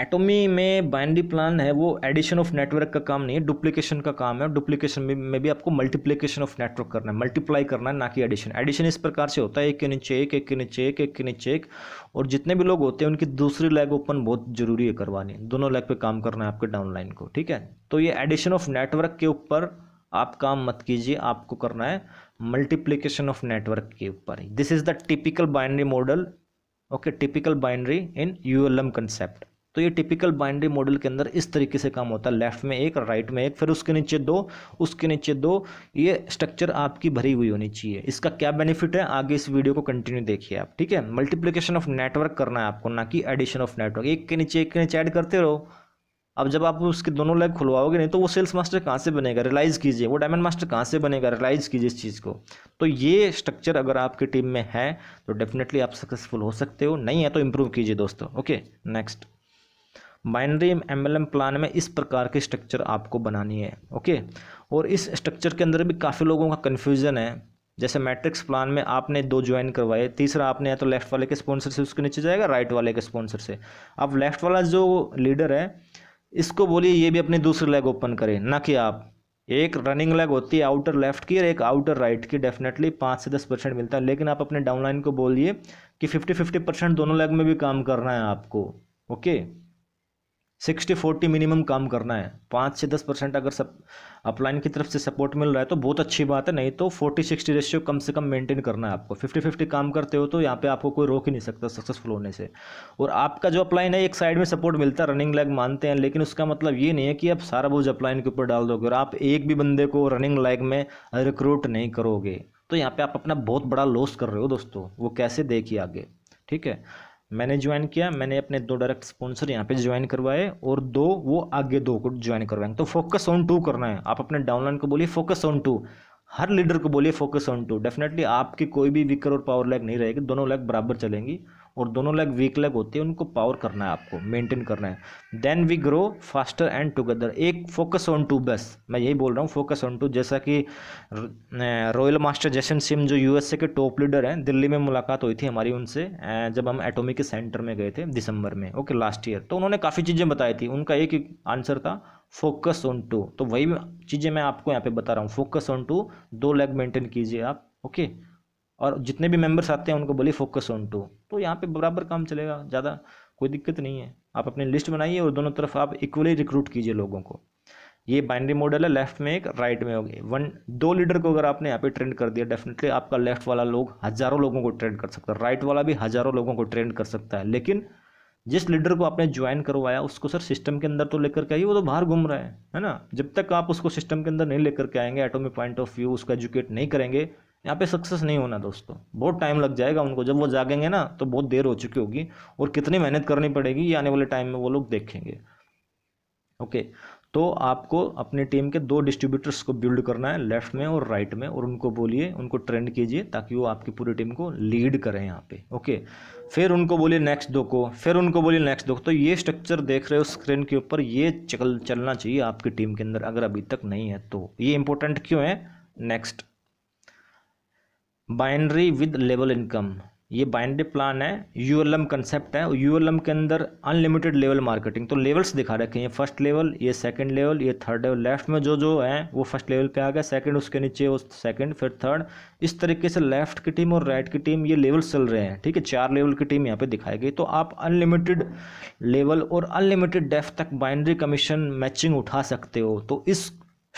एटोमी में बाइनरी प्लान है वो एडिशन ऑफ नेटवर्क का काम नहीं है डुप्लीकेशन का काम है डुप्लीकेशन में, में भी आपको मल्टीप्लीकेशन ऑफ नेटवर्क करना है मल्टीप्लाई करना है ना कि एडिशन एडिशन इस प्रकार से होता है एक के नीचे एक एक के नीचे एक एक के नीचे एक और जितने भी लोग होते हैं उनकी दूसरी लैग ओपन बहुत जरूरी है करवानी दोनों लैग पर काम करना है आपके डाउनलाइन को ठीक है तो ये एडिशन ऑफ नेटवर्क के ऊपर आप काम मत कीजिए आपको करना है मल्टीप्लीकेशन ऑफ नेटवर्क के ऊपर this is the typical binary model okay typical binary in U L M concept तो ये टिपिकल बाइनरी मॉडल के अंदर इस तरीके से काम होता है लेफ्ट में एक राइट में एक फिर उसके नीचे दो उसके नीचे दो ये स्ट्रक्चर आपकी भरी हुई होनी चाहिए इसका क्या बेनिफिट है आगे इस वीडियो को कंटिन्यू देखिए आप ठीक है मल्टीप्लीकेशन ऑफ नेटवर्क करना है आपको ना कि एडिशन ऑफ नेटवर्क एक के नीचे एक के नीचे ऐड करते रहो अब जब आप उसके दोनों लेग खुलवाओगे नहीं तो वो सेल्स मास्टर कहाँ से बनेगा रिलाइज़ कीजिए वो डायमंड मास्टर कहाँ से बनेगा रिलाइज़ कीजिए इस चीज़ को तो ये स्ट्रक्चर अगर आपकी टीम में है तो डेफिनेटली आप सक्सेसफुल हो सकते हो नहीं है तो इम्प्रूव कीजिए दोस्तों okay next binary M plan में इस प्रकार की स्ट्रक्चर आपको बनानी है ओके और इस स्ट्रक्चर के अंदर भी काफ़ी लोगों का कन्फ्यूज़न है जैसे मैट्रिक्स प्लान में आपने दो ज्वाइन करवाए तीसरा आपने या तो लेफ्ट वाले के स्पॉन्सर से उसके नीचे जाएगा राइट वाले के स्पॉन्सर से अब लेफ्ट वाला जो लीडर है इसको बोलिए ये भी अपनी दूसरी लेग ओपन करें ना कि आप एक रनिंग लेग होती है आउटर लेफ्ट की और एक आउटर राइट की डेफिनेटली पाँच से दस परसेंट मिलता है लेकिन आप अपने डाउनलाइन को बोलिए कि फिफ्टी फिफ्टी परसेंट दोनों लेग में भी काम करना है आपको ओके सिक्सटी फोर्टी मिनिमम काम करना है पाँच से दस परसेंट अगर सब अपलाइन की तरफ से सपोर्ट मिल रहा है तो बहुत अच्छी बात है नहीं तो फोर्टी सिक्सटी रेशियो कम से कम मेंटेन करना है आपको फिफ्टी फिफ्टी काम करते हो तो यहाँ पे आपको कोई रोक ही नहीं सकता सक्सेसफुल होने से और आपका जो अपलाइन है एक साइड में सपोर्ट मिलता है रनिंग लैग मानते हैं लेकिन उसका मतलब ये नहीं है कि आप सारा बोझ अपलाइन के ऊपर डाल दोगे और आप एक भी बंदे को रनिंग लैग में रिक्रूट नहीं करोगे तो यहाँ पर आप अपना बहुत बड़ा लॉस कर रहे हो दोस्तों वो कैसे देखिए आगे ठीक है मैंने ज्वाइन किया मैंने अपने दो डायरेक्ट स्पॉन्सर यहाँ पे ज्वाइन करवाए और दो वो आगे दो को ज्वाइन करवाएंगे तो फोकस ऑन टू करना है आप अपने डाउनलाइन को बोलिए फोकस ऑन टू हर लीडर को बोलिए फोकस ऑन टू डेफिनेटली आपकी कोई भी विकर और पावर लैग नहीं रहेगी दोनों लैग बराबर चलेंगी और दोनों लेग वीक लेग होती है उनको पावर करना है आपको मेंटेन करना है then we grow faster and together एक फोकस ऑन टू बस मैं यही बोल रहा हूँ फोकस ऑन टू जैसा कि रॉयल मास्टर जैसन सिम जो यूएसए के टॉप लीडर हैं दिल्ली में मुलाकात हुई थी हमारी उनसे जब हम एटोमिक सेंटर में गए थे दिसंबर में ओके लास्ट ईयर तो उन्होंने काफ़ी चीज़ें बताई थी उनका एक आंसर था फोकस ऑन टू तो वही चीज़ें मैं आपको यहाँ पे बता रहा हूँ फोकस ऑन टू दो लेग मेंटेन कीजिए आप ओके और जितने भी मेंबर्स आते हैं उनको बोलिए फोकस ऑन टू तो यहाँ पे बराबर काम चलेगा ज़्यादा कोई दिक्कत नहीं है आप अपनी लिस्ट बनाइए और दोनों तरफ आप इक्वली रिक्रूट कीजिए लोगों को ये बाइनरी मॉडल है लेफ्ट में एक राइट में होगी वन दो लीडर को अगर आपने यहाँ पे ट्रेंड कर दिया डेफिनेटली आपका लेफ्ट वाला लोग हज़ारों लोगों को ट्रेंड कर सकता है राइट वाला भी हज़ारों लोगों को ट्रेंड कर सकता है लेकिन जिस लीडर को आपने ज्वाइन करवाया उसको सर सिस्टम के अंदर तो लेकर के आइए वो तो बाहर घूम रहा है है ना जब तक आप उसको सिस्टम के अंदर नहीं लेकर के आएंगे एटोमिक पॉइंट ऑफ व्यू उसको एजुकेट नहीं करेंगे यहाँ पे सक्सेस नहीं होना दोस्तों बहुत टाइम लग जाएगा उनको जब वो जागेंगे ना तो बहुत देर हो चुकी होगी और कितनी मेहनत करनी पड़ेगी ये आने वाले टाइम में वो लोग देखेंगे ओके तो आपको अपनी टीम के दो डिस्ट्रीब्यूटर्स को बिल्ड करना है लेफ्ट में और राइट में और उनको बोलिए उनको ट्रेंड कीजिए ताकि वो आपकी पूरी टीम को लीड करें यहाँ पे ओके फिर उनको बोलिए नेक्स्ट दो को फिर उनको बोलिए नेक्स्ट दो को तो ये स्ट्रक्चर देख रहे हो स्क्रीन के ऊपर ये चल चलना चाहिए आपकी टीम के अंदर अगर अभी तक नहीं है तो ये इंपॉर्टेंट क्यों है next binary with level income ये बाइनरी प्लान है यू एल एम कंसेप्ट है एम के अंदर अनलिमिटेड लेवल मार्केटिंग तो लेवल्स दिखा रखे हैं फर्स्ट लेवल ये सेकंड लेवल ये थर्ड लेवल लेफ्ट में जो जो है वो फर्स्ट लेवल पे आ गया सेकंड उसके नीचे वो सेकंड फिर थर्ड इस तरीके से लेफ्ट की टीम और राइट की टीम ये लेवल्स चल रहे हैं ठीक है चार लेवल की टीम यहाँ पर दिखाई गई तो आप अनलिमिटेड लेवल और अनलिमिटेड डेफ तक बाइनरी कमीशन मैचिंग उठा सकते हो तो इस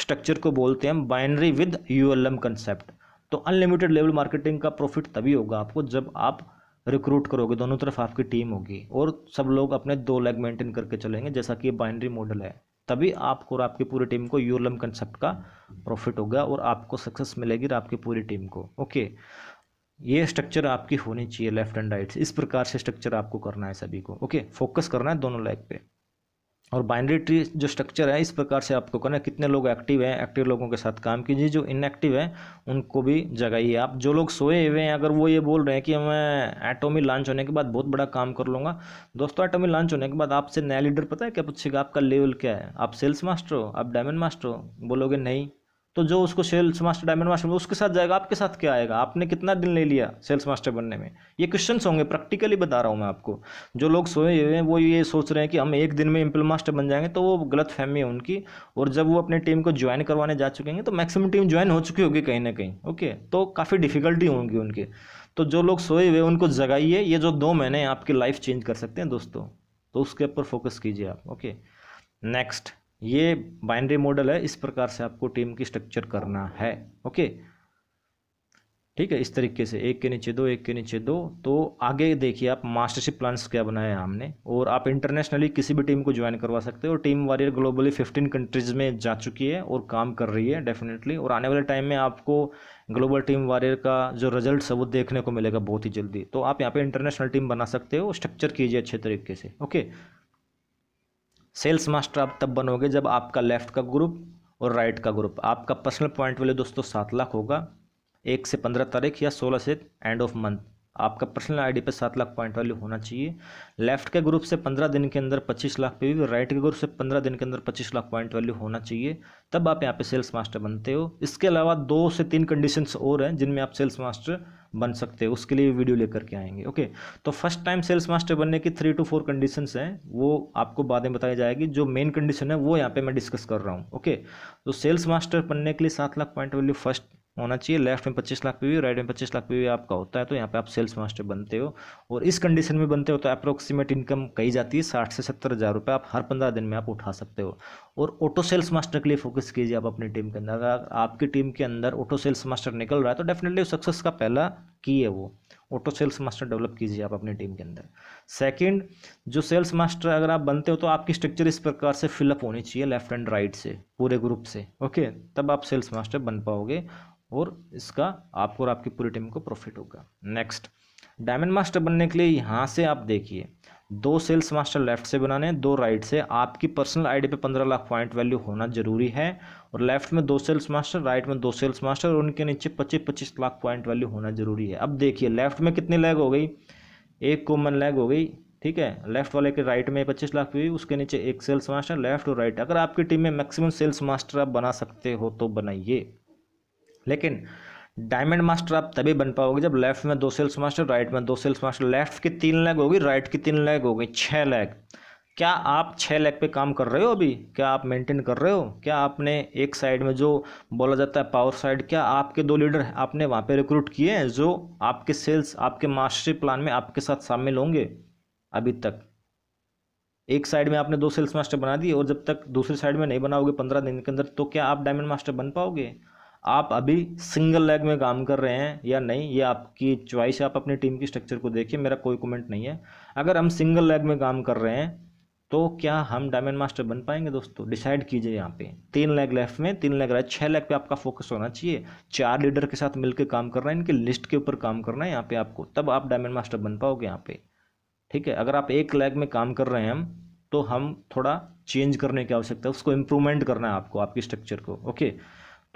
स्ट्रक्चर को बोलते हैं binary with U L M concept तो अनलिमिटेड लेवल मार्केटिंग का प्रॉफिट तभी होगा आपको जब आप रिक्रूट करोगे दोनों तरफ आपकी टीम होगी और सब लोग अपने दो लेग मेंटेन करके चलेंगे जैसा कि बाइनरी मॉडल है तभी आपको और आपकी पूरी टीम को यूरलम कंसेप्ट का प्रॉफिट होगा और आपको सक्सेस मिलेगी आपकी पूरी टीम को ओके ये स्ट्रक्चर आपकी होनी चाहिए लेफ्ट एंड राइट इस प्रकार से स्ट्रक्चर आपको करना है सभी को ओके फोकस करना है दोनों लेग पे और बाइनरी ट्री जो स्ट्रक्चर है इस प्रकार से आपको करना है कितने लोग एक्टिव हैं एक्टिव लोगों के साथ काम कीजिए जो इनएक्टिव हैं उनको भी जगाइए आप जो लोग सोए हुए हैं अगर वो ये बोल रहे हैं कि मैं एटोमी लॉन्च होने के बाद बहुत बड़ा काम कर लूँगा दोस्तों एटोमी लॉन्च होने के बाद आपसे नया लीडर पता है क्या पूछेगा आपका लेवल क्या है आप सेल्स मास्टर हो आप डायमंड मास्टर हो बोलोगे नहीं तो जो उसको सेल्स मास्टर डायमंड मास्टर उसके साथ जाएगा आपके साथ क्या आएगा आपने कितना दिन ले लिया सेल्स मास्टर बनने में ये क्वेश्चन होंगे प्रैक्टिकली बता रहा हूँ मैं आपको जो लोग सोए हुए हैं वो ये सोच रहे हैं कि हम एक दिन में इम्पल मास्टर बन जाएंगे तो वो गलत फहमी है उनकी और जब वो अपनी टीम को ज्वाइन करवाने जा चुके हैं तो मैक्सिमम टीम ज्वाइन हो चुकी होगी कहीं ना कहीं ओके तो काफ़ी डिफिकल्टी होंगी उनके तो जो लोग सोए हुए उनको जगाइए ये जो दो महीने आपकी लाइफ चेंज कर सकते हैं दोस्तों तो उसके ऊपर फोकस कीजिए आप ओके नेक्स्ट ये बाइनरी मॉडल है इस प्रकार से आपको टीम की स्ट्रक्चर करना है ओके ठीक है इस तरीके से एक के नीचे दो एक के नीचे दो तो आगे देखिए आप मास्टरशिप प्लान्स क्या बनाए हैं हमने और आप इंटरनेशनली किसी भी टीम को ज्वाइन करवा सकते हो team warrior globally fifteen countries में जा चुकी है और काम कर रही है डेफिनेटली और आने वाले टाइम में आपको ग्लोबल टीम वारियर का जो रिजल्ट है वो देखने को मिलेगा बहुत ही जल्दी तो आप यहाँ पर इंटरनेशनल टीम बना सकते हो स्ट्रक्चर कीजिए अच्छे तरीके से ओके सेल्स मास्टर आप तब बनोगे जब आपका लेफ्ट का ग्रुप और राइट का ग्रुप आपका पर्सनल पॉइंट वाले दोस्तों सात लाख होगा एक से पंद्रह तारीख या सोलह से एंड ऑफ मंथ आपका पर्सनल आईडी पे सात लाख पॉइंट वैल्यू होना चाहिए लेफ्ट के ग्रुप से पंद्रह दिन के अंदर पच्चीस लाख पे भी राइट के ग्रुप से पंद्रह दिन के अंदर पच्चीस लाख पॉइंट वैल्यू होना चाहिए तब आप यहाँ पे सेल्स मास्टर बनते हो इसके अलावा दो से तीन कंडीशंस और हैं जिनमें आप सेल्स मास्टर बन सकते हो उसके लिए वीडियो लेकर के आएंगे ओके तो फर्स्ट टाइम सेल्स मास्टर बनने की थ्री टू फोर कंडीशंस हैं वो आपको बाद में बताई जाएगी जो मेन कंडीशन है वो यहाँ पे मैं डिस्कस कर रहा हूँ ओके तो सेल्स मास्टर बनने के लिए सात लाख पॉइंट वैल्यू फर्स्ट होना चाहिए लेफ्ट में पच्चीस लाख पी राइट में पच्चीस लाख पी आपका होता है तो यहाँ पे आप सेल्स मास्टर बनते हो और इस कंडीशन में बनते हो तो अप्रोक्सीमेट इनकम कही जाती है साठ से सत्तर हज़ार रुपये आप हर पंद्रह दिन में आप उठा सकते हो और ऑटो सेल्स मास्टर के लिए फोकस कीजिए आप अपनी टीम के अंदर अगर आपकी टीम के अंदर ऑटो सेल्स मास्टर निकल रहा है तो डेफिनेटली सक्सेस का पहला की है वो ऑटो सेल्स मास्टर डेवलप कीजिए आप अपनी टीम के अंदर सेकंड जो सेल्स मास्टर अगर आप बनते हो तो आपकी स्ट्रक्चर इस प्रकार से फिलअप होनी चाहिए लेफ्ट एंड राइट से पूरे ग्रुप से ओके तब आप सेल्स मास्टर बन पाओगे और इसका आपको और आपकी पूरी टीम को प्रॉफिट होगा नेक्स्ट डायमंड मास्टर बनने के लिए यहाँ से आप देखिए दो सेल्स मास्टर लेफ्ट से बनाने हैं दो राइट से आपकी पर्सनल आईडी पे पंद्रह लाख पॉइंट वैल्यू होना जरूरी है और लेफ्ट में दो सेल्स मास्टर राइट में दो सेल्स मास्टर और उनके नीचे पच्चीस पच्चीस लाख पॉइंट वैल्यू होना जरूरी है अब देखिए लेफ्ट में कितनी लैग हो गई एक कॉमन लैग हो गई ठीक है लेफ्ट वाले के राइट में पच्चीस लाख हुई उसके नीचे एक सेल्स मास्टर लेफ्ट और राइट अगर आपकी टीम में मैक्सिमम सेल्स मास्टर आप बना सकते हो तो बनाइए लेकिन डायमंड मास्टर आप तभी बन पाओगे जब लेफ्ट में दो सेल्स मास्टर राइट में दो सेल्स मास्टर लेफ्ट की तीन लैग होगी राइट की तीन लैग होगी छः लैग क्या आप छः लैग पे काम कर रहे हो अभी क्या आप मेंटेन कर रहे हो क्या आपने एक साइड में जो बोला जाता है पावर साइड क्या आपके दो लीडर आपने वहाँ पे रिक्रूट किए हैं जो आपके सेल्स आपके मास्टरी प्लान में आपके साथ शामिल होंगे अभी तक एक साइड में आपने दो सेल्स मास्टर बना दिए और जब तक दूसरी साइड में नहीं बनाओगे पंद्रह दिन के अंदर तो क्या आप डायमंड मास्टर बन पाओगे आप अभी सिंगल लेग में काम कर रहे हैं या नहीं ये आपकी च्वाइस है आप अपनी टीम की स्ट्रक्चर को देखिए मेरा कोई कमेंट नहीं है अगर हम सिंगल लेग में काम कर रहे हैं तो क्या हम डायमंड मास्टर बन पाएंगे दोस्तों डिसाइड कीजिए यहाँ पे तीन लेग लेफ्ट में तीन लेग राइट छः लेग पे आपका फोकस होना चाहिए चार लीडर के साथ मिलकर काम करना है इनके लिस्ट के ऊपर काम करना है यहाँ पे आपको तब आप डायमंड मास्टर बन पाओगे यहाँ पे ठीक है अगर आप एक लेग में काम कर रहे हैं हम तो हम थोड़ा चेंज करने की आवश्यकता है उसको इम्प्रूवमेंट करना है आपको आपकी स्ट्रक्चर को ओके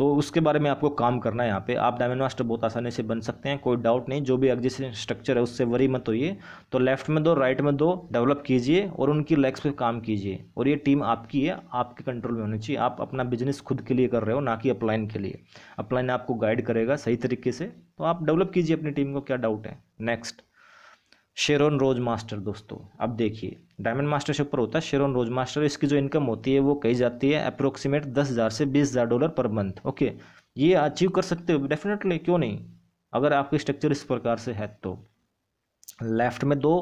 तो उसके बारे में आपको काम करना है यहाँ पे आप डायमंड मास्टर बहुत आसानी से बन सकते हैं कोई डाउट नहीं जो भी एग्जिस्टिंग स्ट्रक्चर है उससे वरी मत होइए तो लेफ्ट में दो राइट में दो डेवलप कीजिए और उनकी लेग्स पे काम कीजिए और ये टीम आपकी है आपके कंट्रोल में होनी चाहिए आप अपना बिजनेस खुद के लिए कर रहे हो ना कि अपलाइन के लिए अपलाइन आपको गाइड करेगा सही तरीके से तो आप डेवलप कीजिए अपनी टीम को क्या डाउट है नेक्स्ट शेरोन रोज मास्टर दोस्तों अब देखिए डायमंड मास्टर से ऊपर होता है शेरोन रोज मास्टर इसकी जो इनकम होती है वो कही जाती है अप्रोक्सीमेट दस हज़ार से बीस हज़ार डॉलर पर मंथ ओके ये अचीव कर सकते हो डेफिनेटली क्यों नहीं अगर आपकी स्ट्रक्चर इस प्रकार से है तो लेफ्ट में दो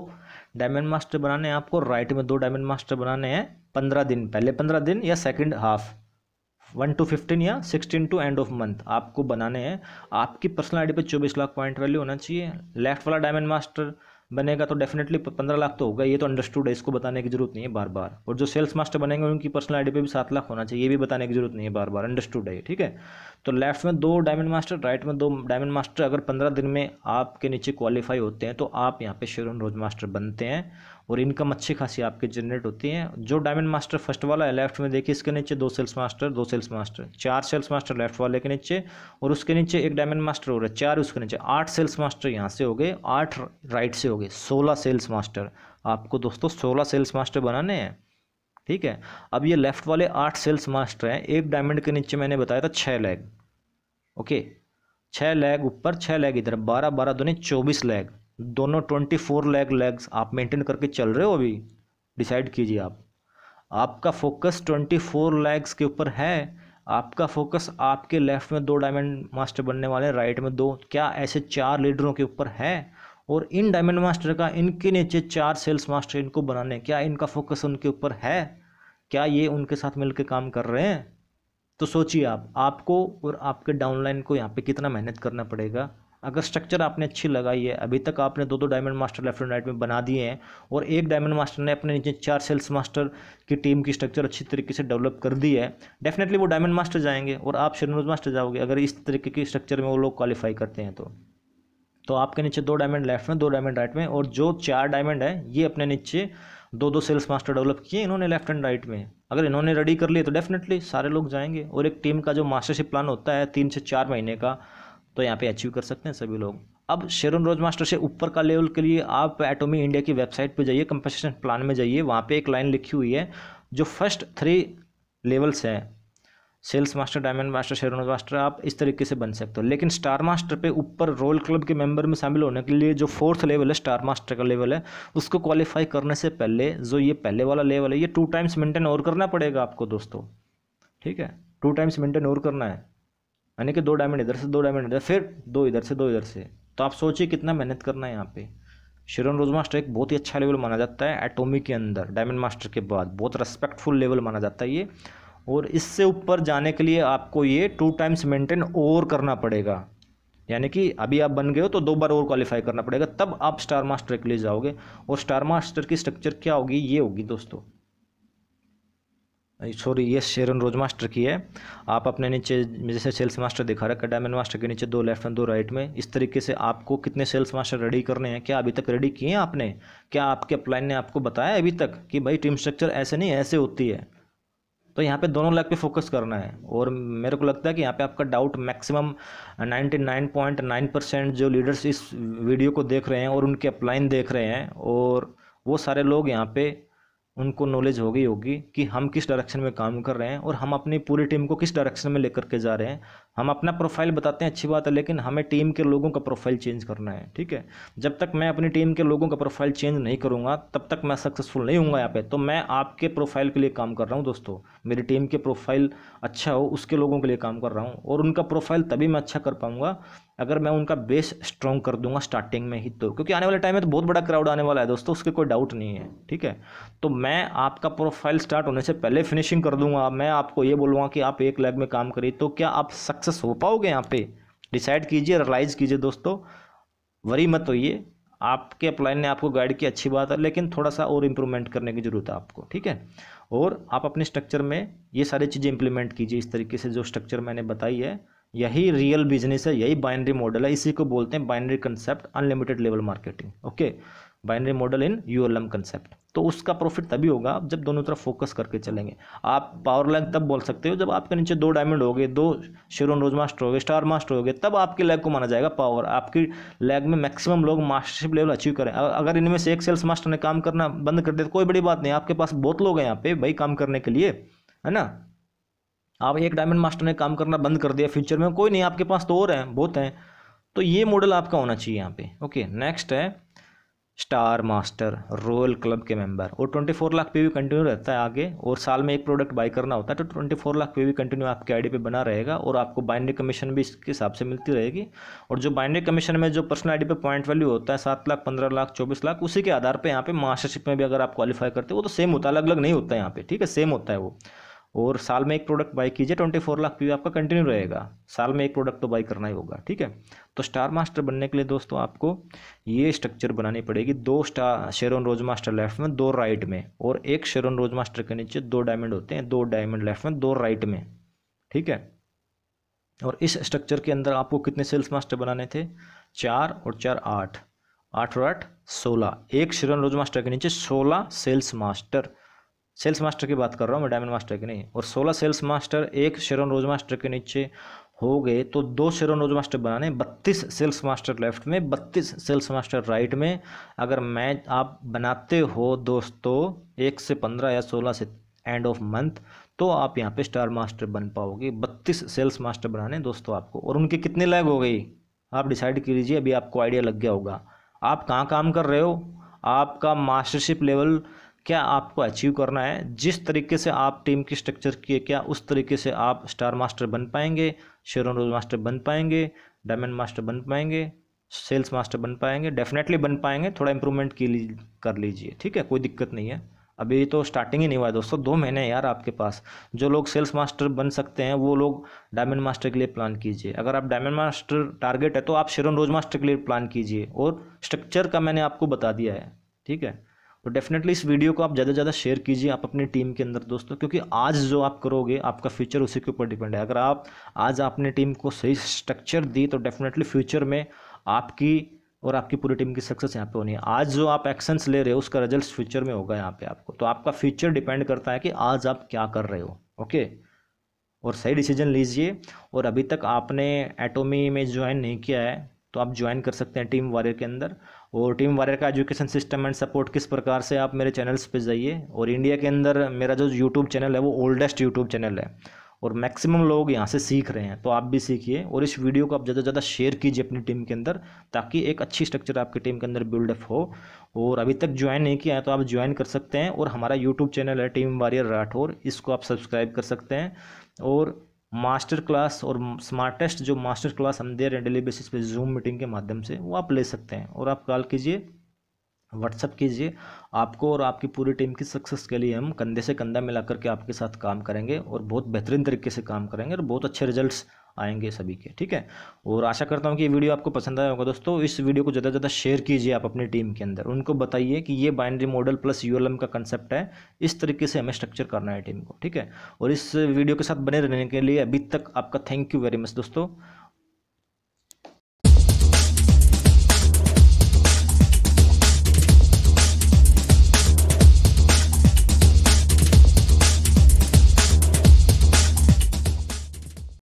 डायमंड मास्टर बनाने हैं आपको राइट में दो डायमंड मास्टर बनाने हैं पंद्रह दिन पहले पंद्रह दिन या second half one to fifteen या sixteen to end of month आपको बनाने हैं आपकी पर्सनल आईडी पे चौबीस लाख पॉइंट वैल्यू होना चाहिए लेफ्ट वाला डायमंड मास्टर बनेगा तो डेफिनेटली पंद्रह लाख तो होगा ये तो अंडरस्टूड है इसको बताने की जरूरत नहीं है बार बार और जो सेल्स मास्टर बनेंगे उनकी पर्सनल आईडी पे भी सात लाख होना चाहिए ये भी बताने की जरूरत नहीं है बार बार अंडरस्टूड है ठीक है तो लेफ्ट में दो डायमंड मास्टर राइट में दो डायमंड मास्टर अगर पंद्रह दिन में आपके नीचे क्वालिफाई होते हैं तो आप यहाँ पे शेरून रोज मास्टर बनते हैं और इनकम अच्छी खासी आपके जनरेट होती है जो डायमंड मास्टर फर्स्ट वाला है लेफ्ट में देखिए इसके नीचे दो सेल्स मास्टर दो सेल्स मास्टर चार सेल्स मास्टर लेफ्ट वाले के नीचे और उसके नीचे एक डायमंड मास्टर हो रहा है चार उसके नीचे आठ सेल्स मास्टर यहाँ से हो गए आठ राइट से हो गए सोलह सेल्स मास्टर आपको दोस्तों सोलह सेल्स मास्टर बनाने हैं ठीक है अब ये लेफ्ट वाले आठ सेल्स मास्टर हैं एक डायमंड के नीचे मैंने बताया था छः लैग ओके छः लैग ऊपर छः लैग इधर बारह बारह दोनों चौबीस लैग दोनों ट्वेंटी फोर लैग लैग्स आप मेंटेन करके चल रहे हो अभी डिसाइड कीजिए आप आपका फोकस ट्वेंटी फोर लैग्स के ऊपर है आपका फोकस आपके लेफ्ट में दो डायमंड मास्टर बनने वाले हैं राइट में दो क्या ऐसे चार लीडरों के ऊपर है और इन डायमंड मास्टर का इनके नीचे चार सेल्स मास्टर इनको बनाने क्या इनका फोकस उनके ऊपर है क्या ये उनके साथ मिलकर काम कर रहे हैं तो सोचिए आप आपको और आपके डाउनलाइन को यहाँ पे कितना मेहनत करना पड़ेगा अगर स्ट्रक्चर आपने अच्छी लगाई है अभी तक आपने दो दो diamond master left and right में बना दिए हैं और एक डायमंड मास्टर ने अपने नीचे चार सेल्स मास्टर की टीम की स्ट्रक्चर अच्छी तरीके से डेवलप कर दी है डेफिनेटली वो डायमंड मास्टर जाएंगे और आप शेरनोज मास्टर जाओगे अगर इस तरीके की स्ट्रक्चर में वो लोग क्वालिफाई करते हैं तो तो आपके नीचे दो डायमंड लेफ्ट में दो डायमंड राइट में और जो चार डायमंड है ये अपने नीचे दो दो सेल्स मास्टर डेवलप किए इन्होंने लेफ्ट एंड राइट में अगर इन्होंने रेडी कर लिए तो डेफिनेटली सारे लोग जाएंगे और एक टीम का जो मास्टरशिप प्लान होता है तीन से चार महीने का तो यहाँ पे अचीव कर सकते हैं सभी लोग अब शेरन रोज मास्टर से ऊपर का लेवल के लिए आप एटोमी इंडिया की वेबसाइट पे जाइए कंपनसेशन प्लान में जाइए वहाँ पे एक लाइन लिखी हुई है जो फर्स्ट थ्री लेवल्स हैं sales master diamond master Sharon master आप इस तरीके से बन सकते हो लेकिन स्टार मास्टर पे ऊपर रोल क्लब के मेंबर में शामिल होने के लिए जो फोर्थ लेवल है स्टार मास्टर का लेवल है उसको क्वालिफाई करने से पहले जो ये पहले वाला लेवल है ये टू टाइम्स मेंटेन और करना पड़ेगा आपको दोस्तों ठीक है टू टाइम्स मेंटेन और करना है यानी कि दो डायमंड इधर से दो डायमंड इधर फिर दो इधर से दो इधर से तो आप सोचिए कितना मेहनत करना है यहाँ पे शिरन रोज मास्टर एक बहुत ही अच्छा लेवल माना जाता है एटोमी के अंदर डायमंड मास्टर के बाद बहुत रेस्पेक्टफुल लेवल माना जाता है ये और इससे ऊपर जाने के लिए आपको ये टू टाइम्स मेंटेन और करना पड़ेगा यानी कि अभी आप बन गए हो तो दो बार और क्वालिफाई करना पड़ेगा तब आप स्टार मास्टर के लिए जाओगे और स्टार मास्टर की स्ट्रक्चर क्या होगी ये होगी दोस्तों सॉरी ये शेरन रोज मास्टर की है आप अपने नीचे जैसे सेल्स मास्टर दिखा रहा है डायमंड मास्टर के नीचे दो लेफ्ट में दो राइट में इस तरीके से आपको कितने सेल्स मास्टर रेडी करने हैं क्या अभी तक रेडी किए हैं आपने क्या आपके अपलाइन ने आपको बताया अभी तक कि भाई टीम स्ट्रक्चर ऐसे नहीं ऐसे होती है तो यहाँ पे दोनों लेग पे फोकस करना है और मेरे को लगता है कि यहाँ पे आपका डाउट मैक्सिमम 99.9 परसेंट जो लीडर्स इस वीडियो को देख रहे हैं और उनके अपलाइन देख रहे हैं और वो सारे लोग यहाँ पे उनको नॉलेज हो गई होगी कि हम किस डायरेक्शन में काम कर रहे हैं और हम अपनी पूरी टीम को किस डायरेक्शन में लेकर के जा रहे हैं हम अपना प्रोफाइल बताते हैं अच्छी बात है लेकिन हमें टीम के लोगों का प्रोफाइल चेंज करना है ठीक है जब तक मैं अपनी टीम के लोगों का प्रोफाइल चेंज नहीं करूँगा तब तक मैं सक्सेसफुल नहीं हूँ यहाँ पर तो मैं आपके प्रोफाइल के लिए काम कर रहा हूँ दोस्तों मेरी टीम के प्रोफाइल अच्छा हो उसके लोगों के लिए काम कर रहा हूँ और उनका प्रोफाइल तभी मैं अच्छा कर पाऊँगा अगर मैं उनका बेस स्ट्रॉन्ग कर दूंगा स्टार्टिंग में ही तो क्योंकि आने वाले टाइम में तो बहुत बड़ा क्राउड आने वाला है दोस्तों उसके कोई डाउट नहीं है ठीक है तो मैं आपका प्रोफाइल स्टार्ट होने से पहले फिनिशिंग कर दूंगा मैं आपको ये बोलूँगा कि आप एक लैब में काम करिए तो क्या आप सक्सेस हो पाओगे यहाँ पे डिसाइड कीजिए रिलाइज कीजिए दोस्तों वरी मत होइए आपके अपलाइन ने आपको गाइड की अच्छी बात है लेकिन थोड़ा सा और इम्प्रूवमेंट करने की ज़रूरत है आपको ठीक है और आप अपने स्ट्रक्चर में ये सारी चीज़ें इंप्लीमेंट कीजिए इस तरीके से जो स्ट्रक्चर मैंने बताई है यही रियल बिजनेस है यही बाइनरी मॉडल है इसी को बोलते हैं binary concept unlimited level marketing okay binary model in U L concept तो उसका प्रॉफिट तभी होगा जब दोनों तरफ फोकस करके चलेंगे आप पावर लैग तब बोल सकते हो जब आपके नीचे दो डायमंड हो गए दो शिरोन रोज मास्टर हो गए स्टार मास्टर हो गए तब आपके लैग को माना जाएगा पावर आपकी लैग में मैक्सिमम लोग मास्टरशिप लेवल अचीव करें अगर इनमें से एक सेल्स मास्टर ने काम करना बंद कर दिया तो कोई बड़ी बात नहीं आपके पास बहुत लोग हैं यहाँ पे भाई काम करने के लिए है ना आप हाँ एक डायमंड मास्टर ने काम करना बंद कर दिया फ्यूचर में कोई नहीं आपके पास तो और हैं बहुत हैं तो ये मॉडल आपका होना चाहिए यहाँ पे ओके नेक्स्ट है स्टार मास्टर रॉयल क्लब के मेंबर और 24 लाख पे भी कंटिन्यू रहता है आगे और साल में एक प्रोडक्ट बाई करना होता है तो 24 लाख पे भी कंटिन्यू आपके आईडी पे बना रहेगा और आपको बाइंडरी कमीशन भी इसके हिसाब से मिलती रहेगी और जो बाइंडरी कमीशन में जो पर्सनल आईडी पे पॉइंट वैल्यू होता है सात लाख पंद्रह लाख चौबीस लाख उसी के आधार पर यहाँ पे मास्टरशिप में भी अगर आप क्वालिफाई करते हो तो सेम होता है अलग अलग नहीं होता है यहाँ पे ठीक है सेम होता है वो और साल में एक प्रोडक्ट बाई कीजिए ट्वेंटी फोर लाख पी आपका कंटिन्यू रहेगा साल में एक प्रोडक्ट तो बाई करना ही होगा ठीक है तो स्टार मास्टर बनने के लिए दोस्तों आपको ये स्ट्रक्चर बनानी पड़ेगी दो स्टार शेरोन रोज मास्टर लेफ्ट में दो राइट में और एक शेरोन रोज मास्टर के नीचे दो डायमंड होते हैं दो डायमंड लेफ्ट में दो राइट में ठीक है और इस स्ट्रक्चर के अंदर आपको कितने सेल्स मास्टर बनाने थे चार और चार आठ आठ और आठ सोलह एक शेरोन रोज मास्टर के नीचे सोलह सेल्स मास्टर सेल्स मास्टर की बात कर रहा हूँ मैं डायमंड मास्टर की नहीं और सोलह सेल्स मास्टर एक शेरन रोज मास्टर के नीचे हो गए तो दो शेरन रोज मास्टर बनाने बत्तीस सेल्स मास्टर लेफ्ट में बत्तीस सेल्स मास्टर राइट में अगर मैच आप बनाते हो दोस्तों एक से पंद्रह या सोलह से एंड ऑफ मंथ तो आप यहाँ पे स्टार मास्टर बन पाओगे बत्तीस सेल्स मास्टर बनाने दोस्तों आपको और उनकी कितनी लैग हो गई आप डिसाइड कर लीजिए अभी आपको आइडिया लग गया होगा आप कहाँ काम कर रहे हो आपका मास्टरशिप लेवल क्या आपको अचीव करना है जिस तरीके से आप टीम की स्ट्रक्चर है क्या उस तरीके से आप स्टार मास्टर बन पाएंगे शेरन रोल मास्टर बन पाएंगे डायमंड मास्टर बन पाएंगे सेल्स मास्टर बन पाएंगे डेफिनेटली बन पाएंगे थोड़ा इम्प्रूवमेंट की लिए कर लीजिए ठीक है कोई दिक्कत नहीं है अभी तो स्टार्टिंग ही नहीं हुआ है दोस्तों दो महीने यार आपके पास जो लोग सेल्स मास्टर बन सकते हैं वो लोग डायमंड मास्टर के लिए प्लान कीजिए अगर आप डायमंड मास्टर टारगेट है तो आप शेरन रोज मास्टर के लिए प्लान कीजिए और स्ट्रक्चर का मैंने आपको बता दिया है ठीक है तो डेफिनेटली इस वीडियो को आप ज़्यादा से ज़्यादा शेयर कीजिए आप अपनी टीम के अंदर दोस्तों क्योंकि आज जो आप करोगे आपका फ्यूचर उसी के ऊपर डिपेंड है अगर आप आज आपने टीम को सही स्ट्रक्चर दी तो डेफिनेटली फ्यूचर में आपकी और आपकी पूरी टीम की सक्सेस यहाँ पे होनी है आज जो आप एक्शंस ले रहे हो उसका रिजल्ट फ्यूचर में होगा यहाँ पे आपको तो आपका फ्यूचर डिपेंड करता है कि आज आप क्या कर रहे हो ओके और सही डिसीजन लीजिए और अभी तक आपने एटोमी में ज्वाइन नहीं किया है तो आप ज्वाइन कर सकते हैं टीम वारियर के अंदर और टीम वारियर का एजुकेशन सिस्टम एंड सपोर्ट किस प्रकार से आप मेरे चैनल्स पे जाइए और इंडिया के अंदर मेरा जो यूट्यूब चैनल है वो ओल्डेस्ट यूट्यूब चैनल है और मैक्सिमम लोग यहाँ से सीख रहे हैं तो आप भी सीखिए और इस वीडियो को आप ज़्यादा से ज़्यादा शेयर कीजिए अपनी टीम के अंदर ताकि एक अच्छी स्ट्रक्चर आपकी टीम के अंदर बिल्डअप हो और अभी तक ज्वाइन नहीं किया है तो आप ज्वाइन कर सकते हैं और हमारा यूट्यूब चैनल है टीम वारियर राठौर इसको आप सब्सक्राइब कर सकते हैं और मास्टर क्लास और स्मार्टेस्ट जो मास्टर क्लास हम दे रहे हैं डेली बेसिस पे जूम मीटिंग के माध्यम से वो आप ले सकते हैं और आप कॉल कीजिए व्हाट्सअप कीजिए आपको और आपकी पूरी टीम की सक्सेस के लिए हम कंधे से कंधा मिला करके आपके साथ काम करेंगे और बहुत बेहतरीन तरीके से काम करेंगे और बहुत अच्छे रिजल्ट्स आएंगे सभी के ठीक है और आशा करता हूँ कि ये वीडियो आपको पसंद आया होगा दोस्तों इस वीडियो को ज़्यादा से ज़्यादा शेयर कीजिए आप अपनी टीम के अंदर उनको बताइए कि ये बाइनरी मॉडल प्लस यू का कंसेप्ट है इस तरीके से हमें स्ट्रक्चर करना है टीम को ठीक है और इस वीडियो के साथ बने रहने के लिए अभी तक आपका थैंक यू वेरी मच दोस्तों